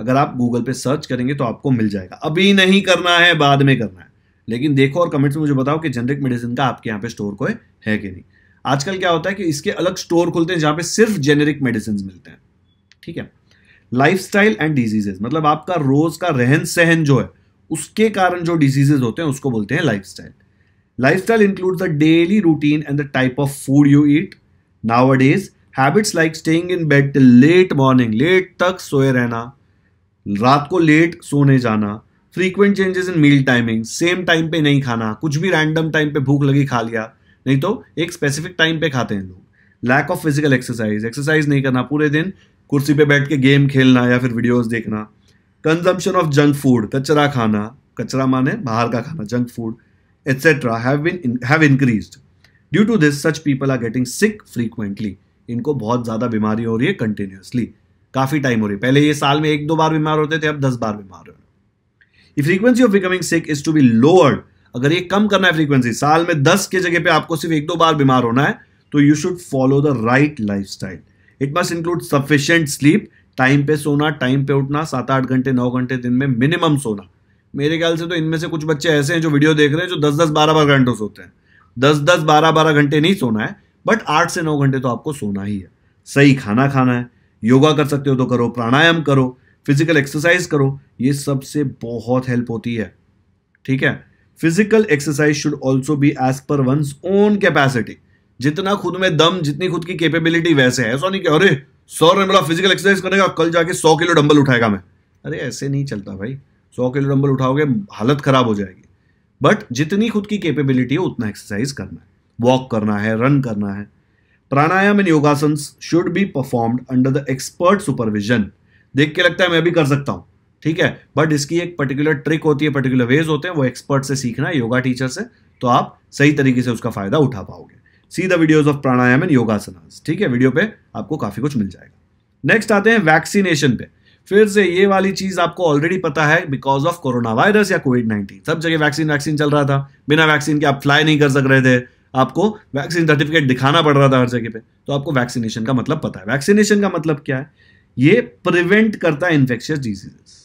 अगर आप गूगल पे सर्च करेंगे तो आपको मिल जाएगा अभी नहीं करना है बाद में करना है लेकिन देखो और कमेंट्स में मुझे बताओ कि जेनरिक मेडिसिन का आपके यहाँ पे स्टोर कोई है कि नहीं आजकल क्या होता है कि इसके अलग स्टोर खुलते हैं जहाँ पे सिर्फ जेनेरिक मेडिसिन मिलते हैं ठीक है लाइफ एंड डिजीजेज मतलब आपका रोज का रहन सहन जो है उसके कारण जो डिजीजेज होते हैं उसको बोलते हैं life style life style include the daily routine and the type of food you eat nowadays habits like staying in bed late morning late तक सोए रहना रात को लेट सोने जाना frequent changes in meal timing same time पे नहीं खाना कुछ भी रैंडम टाइम पे भूख लगी खा लिया नहीं तो एक स्पेसिफिक टाइम पे खाते हैं लोग lack of physical exercise exercise नहीं करना पूरे दिन कुर्सी पे बैठ के गेम खेलना या फिर वीडियोस देखना कंजम्पशन ऑफ जंक फूड कचरा खाना कचरा माने बाहर का खाना junk food etcetera have been have increase due to this such people are getting sick frequently इनको बहुत ज़्यादा बीमारी हो रही है कंटिन्यूसली काफ़ी टाइम हो रही है पहले ये साल में एक दो बार बीमार होते थे अब दस बार बीमार हो रहे frequency of becoming sick is to be lowered अगर ये कम करना है फ्रीक्वेंसी साल में दस के जगह पे आपको सिर्फ एक दो बार बीमार होना है तो you should follow the right life style it must include sufficient sleep time पे सोना टाइम पे उठना सात आठ घंटे नौ घंटे दिन में मिनिमम सोना मेरे ख्याल से तो इनमें से कुछ बच्चे ऐसे हैं जो वीडियो देख रहे हैं जो दस दस बारह बारह घंटों सोते हैं दस दस बारह बारह घंटे नहीं सोना है बट आठ से नौ घंटे तो आपको सोना ही है सही खाना खाना है योगा कर सकते हो तो करो प्राणायाम करो फिजिकल एक्सरसाइज करो ये सबसे बहुत हेल्प होती है ठीक है physical exercise should also be as per one's own capacity जितना खुद में दम जितनी खुद की कैपेबिलिटी वैसे है ऐसा नहीं कि अरे सौ रन बड़ा फिजिकल एक्सरसाइज करेगा कल जाके सौ किलो डंबल उठाएगा मैं अरे ऐसे नहीं चलता भाई सौ किलो डंबल उठाओगे हालत खराब हो जाएगी बट जितनी खुद की कैपेबिलिटी है उतना एक्सरसाइज करना है वॉक करना है रन करना है pranayama and yogasana should be perform under the expert supervision देख के लगता है मैं भी कर सकता हूं ठीक है बट इसकी एक पर्टिकुलर ट्रिक होती है पर्टिकुलर वेज होते हैं वो एक्सपर्ट से सीखना है योगा टीचर से तो आप सही तरीके से उसका फायदा उठा पाओगे see the videos of pranayama and yogasana ठीक है वीडियो पे आपको काफी कुछ मिल जाएगा नेक्स्ट आते हैं वैक्सीनेशन पे फिर से ये वाली चीज आपको ऑलरेडी पता है बिकॉज ऑफ कोरोना वायरस या कोविड नाइन्टीन सब जगह वैक्सीन वैक्सीन चल रहा था बिना वैक्सीन के आप फ्लाई नहीं कर सक रहे थे आपको वैक्सीन सर्टिफिकेट दिखाना पड़ रहा था हर जगह पे तो आपको वैक्सीनेशन का मतलब पता है वैक्सीनेशन का मतलब क्या है ये प्रिवेंट करता है इन्फेक्शियस डिजीजेस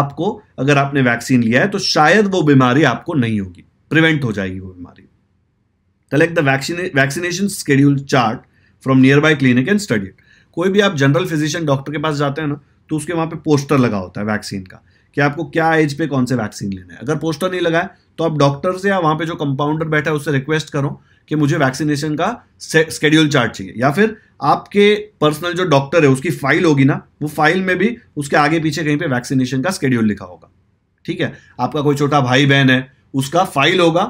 आपको अगर आपने वैक्सीन लिया है तो शायद वो बीमारी आपको नहीं होगी प्रिवेंट हो जाएगी वो बीमारी collect the vaccination schedule chart from nearby clinic and study कोई भी आप जनरल फिजिशियन डॉक्टर के पास जाते हैं ना तो उसके वहाँ पे पोस्टर लगा होता है वैक्सीन का कि आपको क्या एज पे कौन से वैक्सीन लेना है अगर पोस्टर नहीं लगाए तो आप डॉक्टर से या वहाँ पे जो कंपाउंडर बैठा है उससे रिक्वेस्ट करो कि मुझे वैक्सीनेशन का स्केड्यूल चार्ट चाहिए या फिर आपके पर्सनल जो डॉक्टर है उसकी फाइल होगी ना वो फाइल में भी उसके आगे पीछे कहीं पे वैक्सीनेशन का स्केड्यूल लिखा होगा ठीक है आपका कोई छोटा भाई बहन है उसका फाइल होगा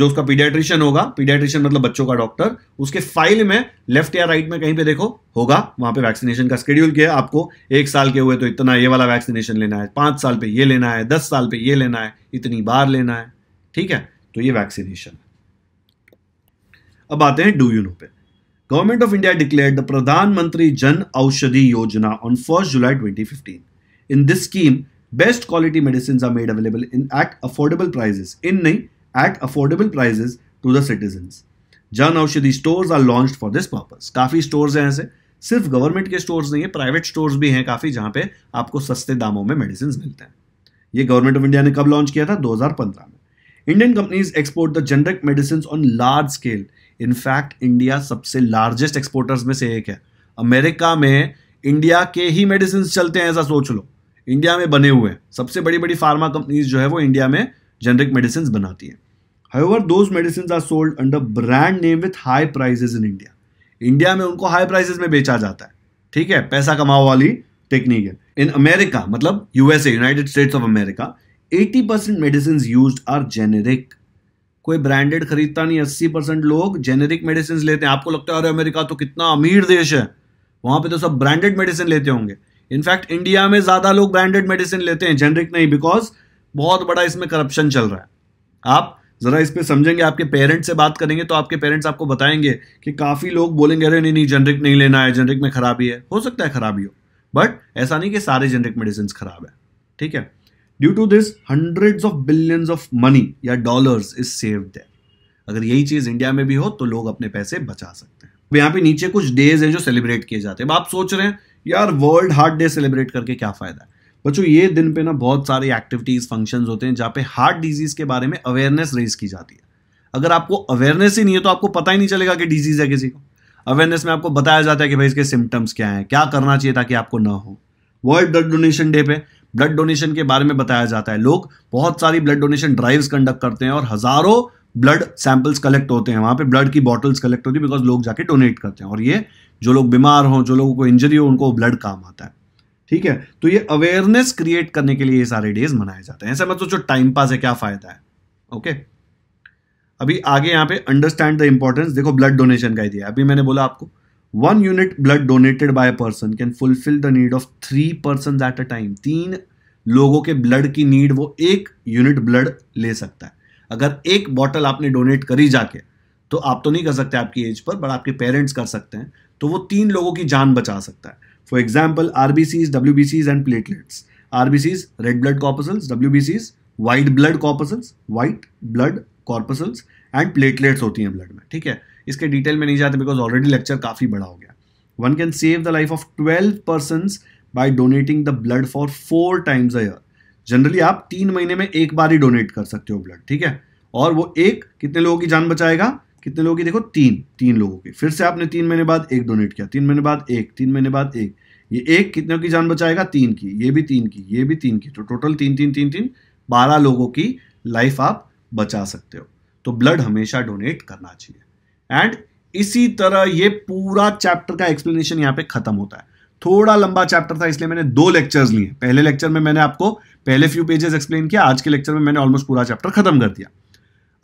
जो उसका पीडियाट्रिशियन होगा पीडियाट्रिशियन मतलब बच्चों का डॉक्टर उसके फाइल में लेफ्ट या राइट में कहीं पे देखो होगा वहां पे वैक्सीनेशन का स्केड्यूल किया आपको एक साल के हुए तो इतना ये वाला वैक्सीनेशन लेना है पांच साल पे ये लेना है दस साल पे ये लेना है इतनी बार लेना है ठीक है तो ये वैक्सीनेशन अब आते हैं डू यू नो पे government of India declare the Pradhanmantri Jan Aushadhi Yojana on first July 2015 in this scheme best quality medicine are made available in at affordable prices in नहीं at affordable prices to the Jan Aushadhi stores are launch for this purpose काफ़ी stores हैं ऐसे सिर्फ government के stores नहीं है private stores भी हैं काफ़ी जहां पे आपको सस्ते दामों में मेडिसिन मिलते हैं ये गवर्नमेंट ऑफ इंडिया ने कब लॉन्च किया था 2015 में Indian companies export the generic medicine on large scale in fact India सबसे लार्जेस्ट एक्सपोर्टर्स में से एक है अमेरिका में इंडिया के ही मेडिसिन चलते हैं ऐसा सोच लो इंडिया में बने हुए हैं सबसे बड़ी बड़ी फार्मा कंपनीज जो है वो इंडिया में जेनरिक मेडिसिन बनाती हैं however those medicine are sold under brand name with high prices in India India में उनको हाई प्राइजेज में बेचा जाता है ठीक है पैसा कमाओ वाली टेक्निक है इन अमेरिका मतलब USA United States of America eighty percent medicine use are generic कोई ब्रांडेड खरीदता नहीं अस्सी परसेंट लोग जेनेरिक मेडिसिन लेते हैं आपको लगता है अरे अमेरिका तो कितना अमीर देश है वहां पे तो सब ब्रांडेड मेडिसिन लेते होंगे इनफैक्ट इंडिया में ज़्यादा लोग ब्रांडेड मेडिसिन लेते हैं जेनरिक नहीं बिकॉज बहुत बड़ा इसमें करप्शन चल रहा है आप ज़रा इस पर समझेंगे आपके पेरेंट्स से बात करेंगे तो आपके पेरेंट्स आपको बताएंगे कि काफ़ी लोग बोलेंगे अरे नहीं नहीं जेनरिक नहीं लेना है जेनरिक में खराबी है हो सकता है खराबी हो बट ऐसा नहीं कि सारे जेनरिक मेडिसिन खराब है ठीक है due to this hundreds of billions of money या डॉलर्स इज सेव देयर अगर यही चीज इंडिया में भी हो तो लोग अपने पैसे बचा सकते हैं अब यहाँ पे नीचे कुछ डेज हैं जो सेलिब्रेट किए जाते हैं अब आप सोच रहे हैं यार वर्ल्ड हार्ट डे सेलिब्रेट करके क्या फायदा है बच्चों ये दिन पे ना बहुत सारे एक्टिविटीज फंक्शंस होते हैं जहाँ पे हार्ट डिजीज के बारे में अवेयरनेस रेज की जाती है अगर आपको अवेयरनेस ही नहीं है तो आपको पता ही नहीं चलेगा कि डिजीज है किसी को अवेयरनेस में आपको बताया जाता है कि भाई इसके सिम्टम्स क्या हैं क्या करना चाहिए ताकि आपको ना हो वर्ल्ड ब्लड डोनेशन डे पे ब्लड डोनेशन के बारे में बताया जाता है लोग बहुत सारी ब्लड डोनेशन ड्राइव्स कंडक्ट करते हैं और हजारों ब्लड सैंपल्स कलेक्ट होते हैं वहां पे ब्लड की बॉटल्स कलेक्ट होती है बिकॉज लोग जाके डोनेट करते हैं और ये जो लोग बीमार हों जो लोगों को इंजरी हो उनको ब्लड काम आता है ठीक है तो ये अवेयरनेस क्रिएट करने के लिए ये सारे डेज मनाए जाते हैं ऐसा मत सोचो टाइम पास है क्या फायदा है ओके अभी आगे यहाँ पे अंडरस्टैंड द इंपॉर्टेंस देखो ब्लड डोनेशन का ही दिया अभी मैंने बोला आपको one unit blood donated by person can fulfil the need of three person at a time तीन लोगों के ब्लड की नीड वो एक यूनिट ब्लड ले सकता है अगर एक बॉटल आपने डोनेट करी जाके तो आप तो नहीं कर सकते आपकी एज पर बट आपके पेरेंट्स कर सकते हैं तो वो तीन लोगों की जान बचा सकता है for example R B Cs W B Cs and platelets R B Cs red blood corpuscles W B Cs white blood corpuscles white blood corpuscles and platelets होती हैं ब्लड में ठीक है इसके डिटेल में नहीं जाते बिकॉज ऑलरेडी लेक्चर काफ़ी बड़ा हो गया one can save the life of twelve person by donating the blood for four times a year generally आप तीन महीने में एक बार ही डोनेट कर सकते हो ब्लड ठीक है और वो एक कितने लोगों की जान बचाएगा कितने लोगों की देखो तीन तीन लोगों की फिर से आपने तीन महीने बाद एक डोनेट किया तीन महीने बाद एक तीन महीने बाद एक ये एक कितने की जान बचाएगा तीन की ये भी तीन की ये भी तीन की तो टोटल तीन तीन तीन तीन बारह लोगों की लाइफ आप बचा सकते हो तो ब्लड हमेशा डोनेट करना चाहिए एंड इसी तरह ये पूरा चैप्टर का एक्सप्लेनेशन यहाँ पे खत्म होता है थोड़ा लंबा चैप्टर था इसलिए मैंने दो लेक्चर्स लिए पहले लेक्चर में मैंने आपको पहले फ्यू पेजेस एक्सप्लेन किया आज के लेक्चर में मैंने ऑलमोस्ट पूरा चैप्टर खत्म कर दिया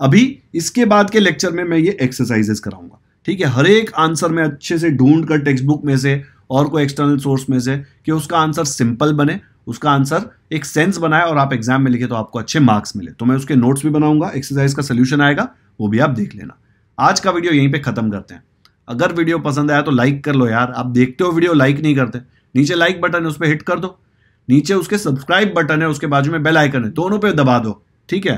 अभी इसके बाद के लेक्चर में मैं ये एक्सरसाइजेस कराऊंगा ठीक है हर एक आंसर में अच्छे से ढूंढ कर टेक्स्ट बुक में से और कोई एक्सटर्नल सोर्स में से कि उसका आंसर सिंपल बने उसका आंसर एक सेंस बनाए और आप एग्जाम में लिखे तो आपको अच्छे मार्क्स मिले तो मैं उसके नोट्स भी बनाऊंगा एक्सरसाइज का सोल्यूशन आएगा वो भी आप देख लेना आज का वीडियो यहीं पे ख़त्म करते हैं अगर वीडियो पसंद आया तो लाइक कर लो यार आप देखते हो वीडियो लाइक नहीं करते नीचे लाइक बटन है उस पर हिट कर दो नीचे उसके सब्सक्राइब बटन है उसके बाजू में बेल आइकन है दोनों पे दबा दो ठीक है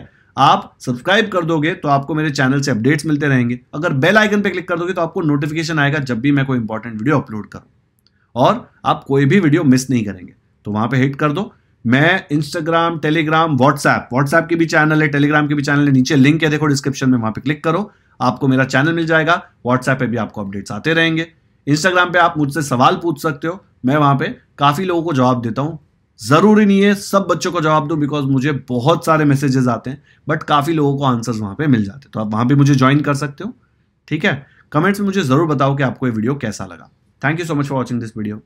आप सब्सक्राइब कर दोगे तो आपको मेरे चैनल से अपडेट्स मिलते रहेंगे अगर बेल आइकन पे क्लिक कर दोगे तो आपको नोटिफिकेशन आएगा जब भी मैं कोई इंपॉर्टेंट वीडियो अपलोड करूँ और आप कोई भी वीडियो मिस नहीं करेंगे तो वहाँ पर हिट कर दो मैं इंस्टाग्राम टेलीग्राम व्हाट्सएप व्हाट्सएप की भी चैनल है टेलीग्राम की भी चैनल है नीचे लिंक है देखो डिस्क्रिप्शन में वहाँ पर क्लिक करो आपको मेरा चैनल मिल जाएगा व्हाट्सएप पे भी आपको अपडेट्स आते रहेंगे इंस्टाग्राम पे आप मुझसे सवाल पूछ सकते हो मैं वहां पे काफ़ी लोगों को जवाब देता हूँ ज़रूरी नहीं है सब बच्चों को जवाब दूँ बिकॉज मुझे बहुत सारे मैसेजेस आते हैं बट काफ़ी लोगों को आंसर्स वहां पे मिल जाते हैं तो आप वहां भी मुझे ज्वाइन कर सकते हो ठीक है कमेंट्स में मुझे ज़रूर बताओ कि आपको ये वीडियो कैसा लगा thank you so much for watching this video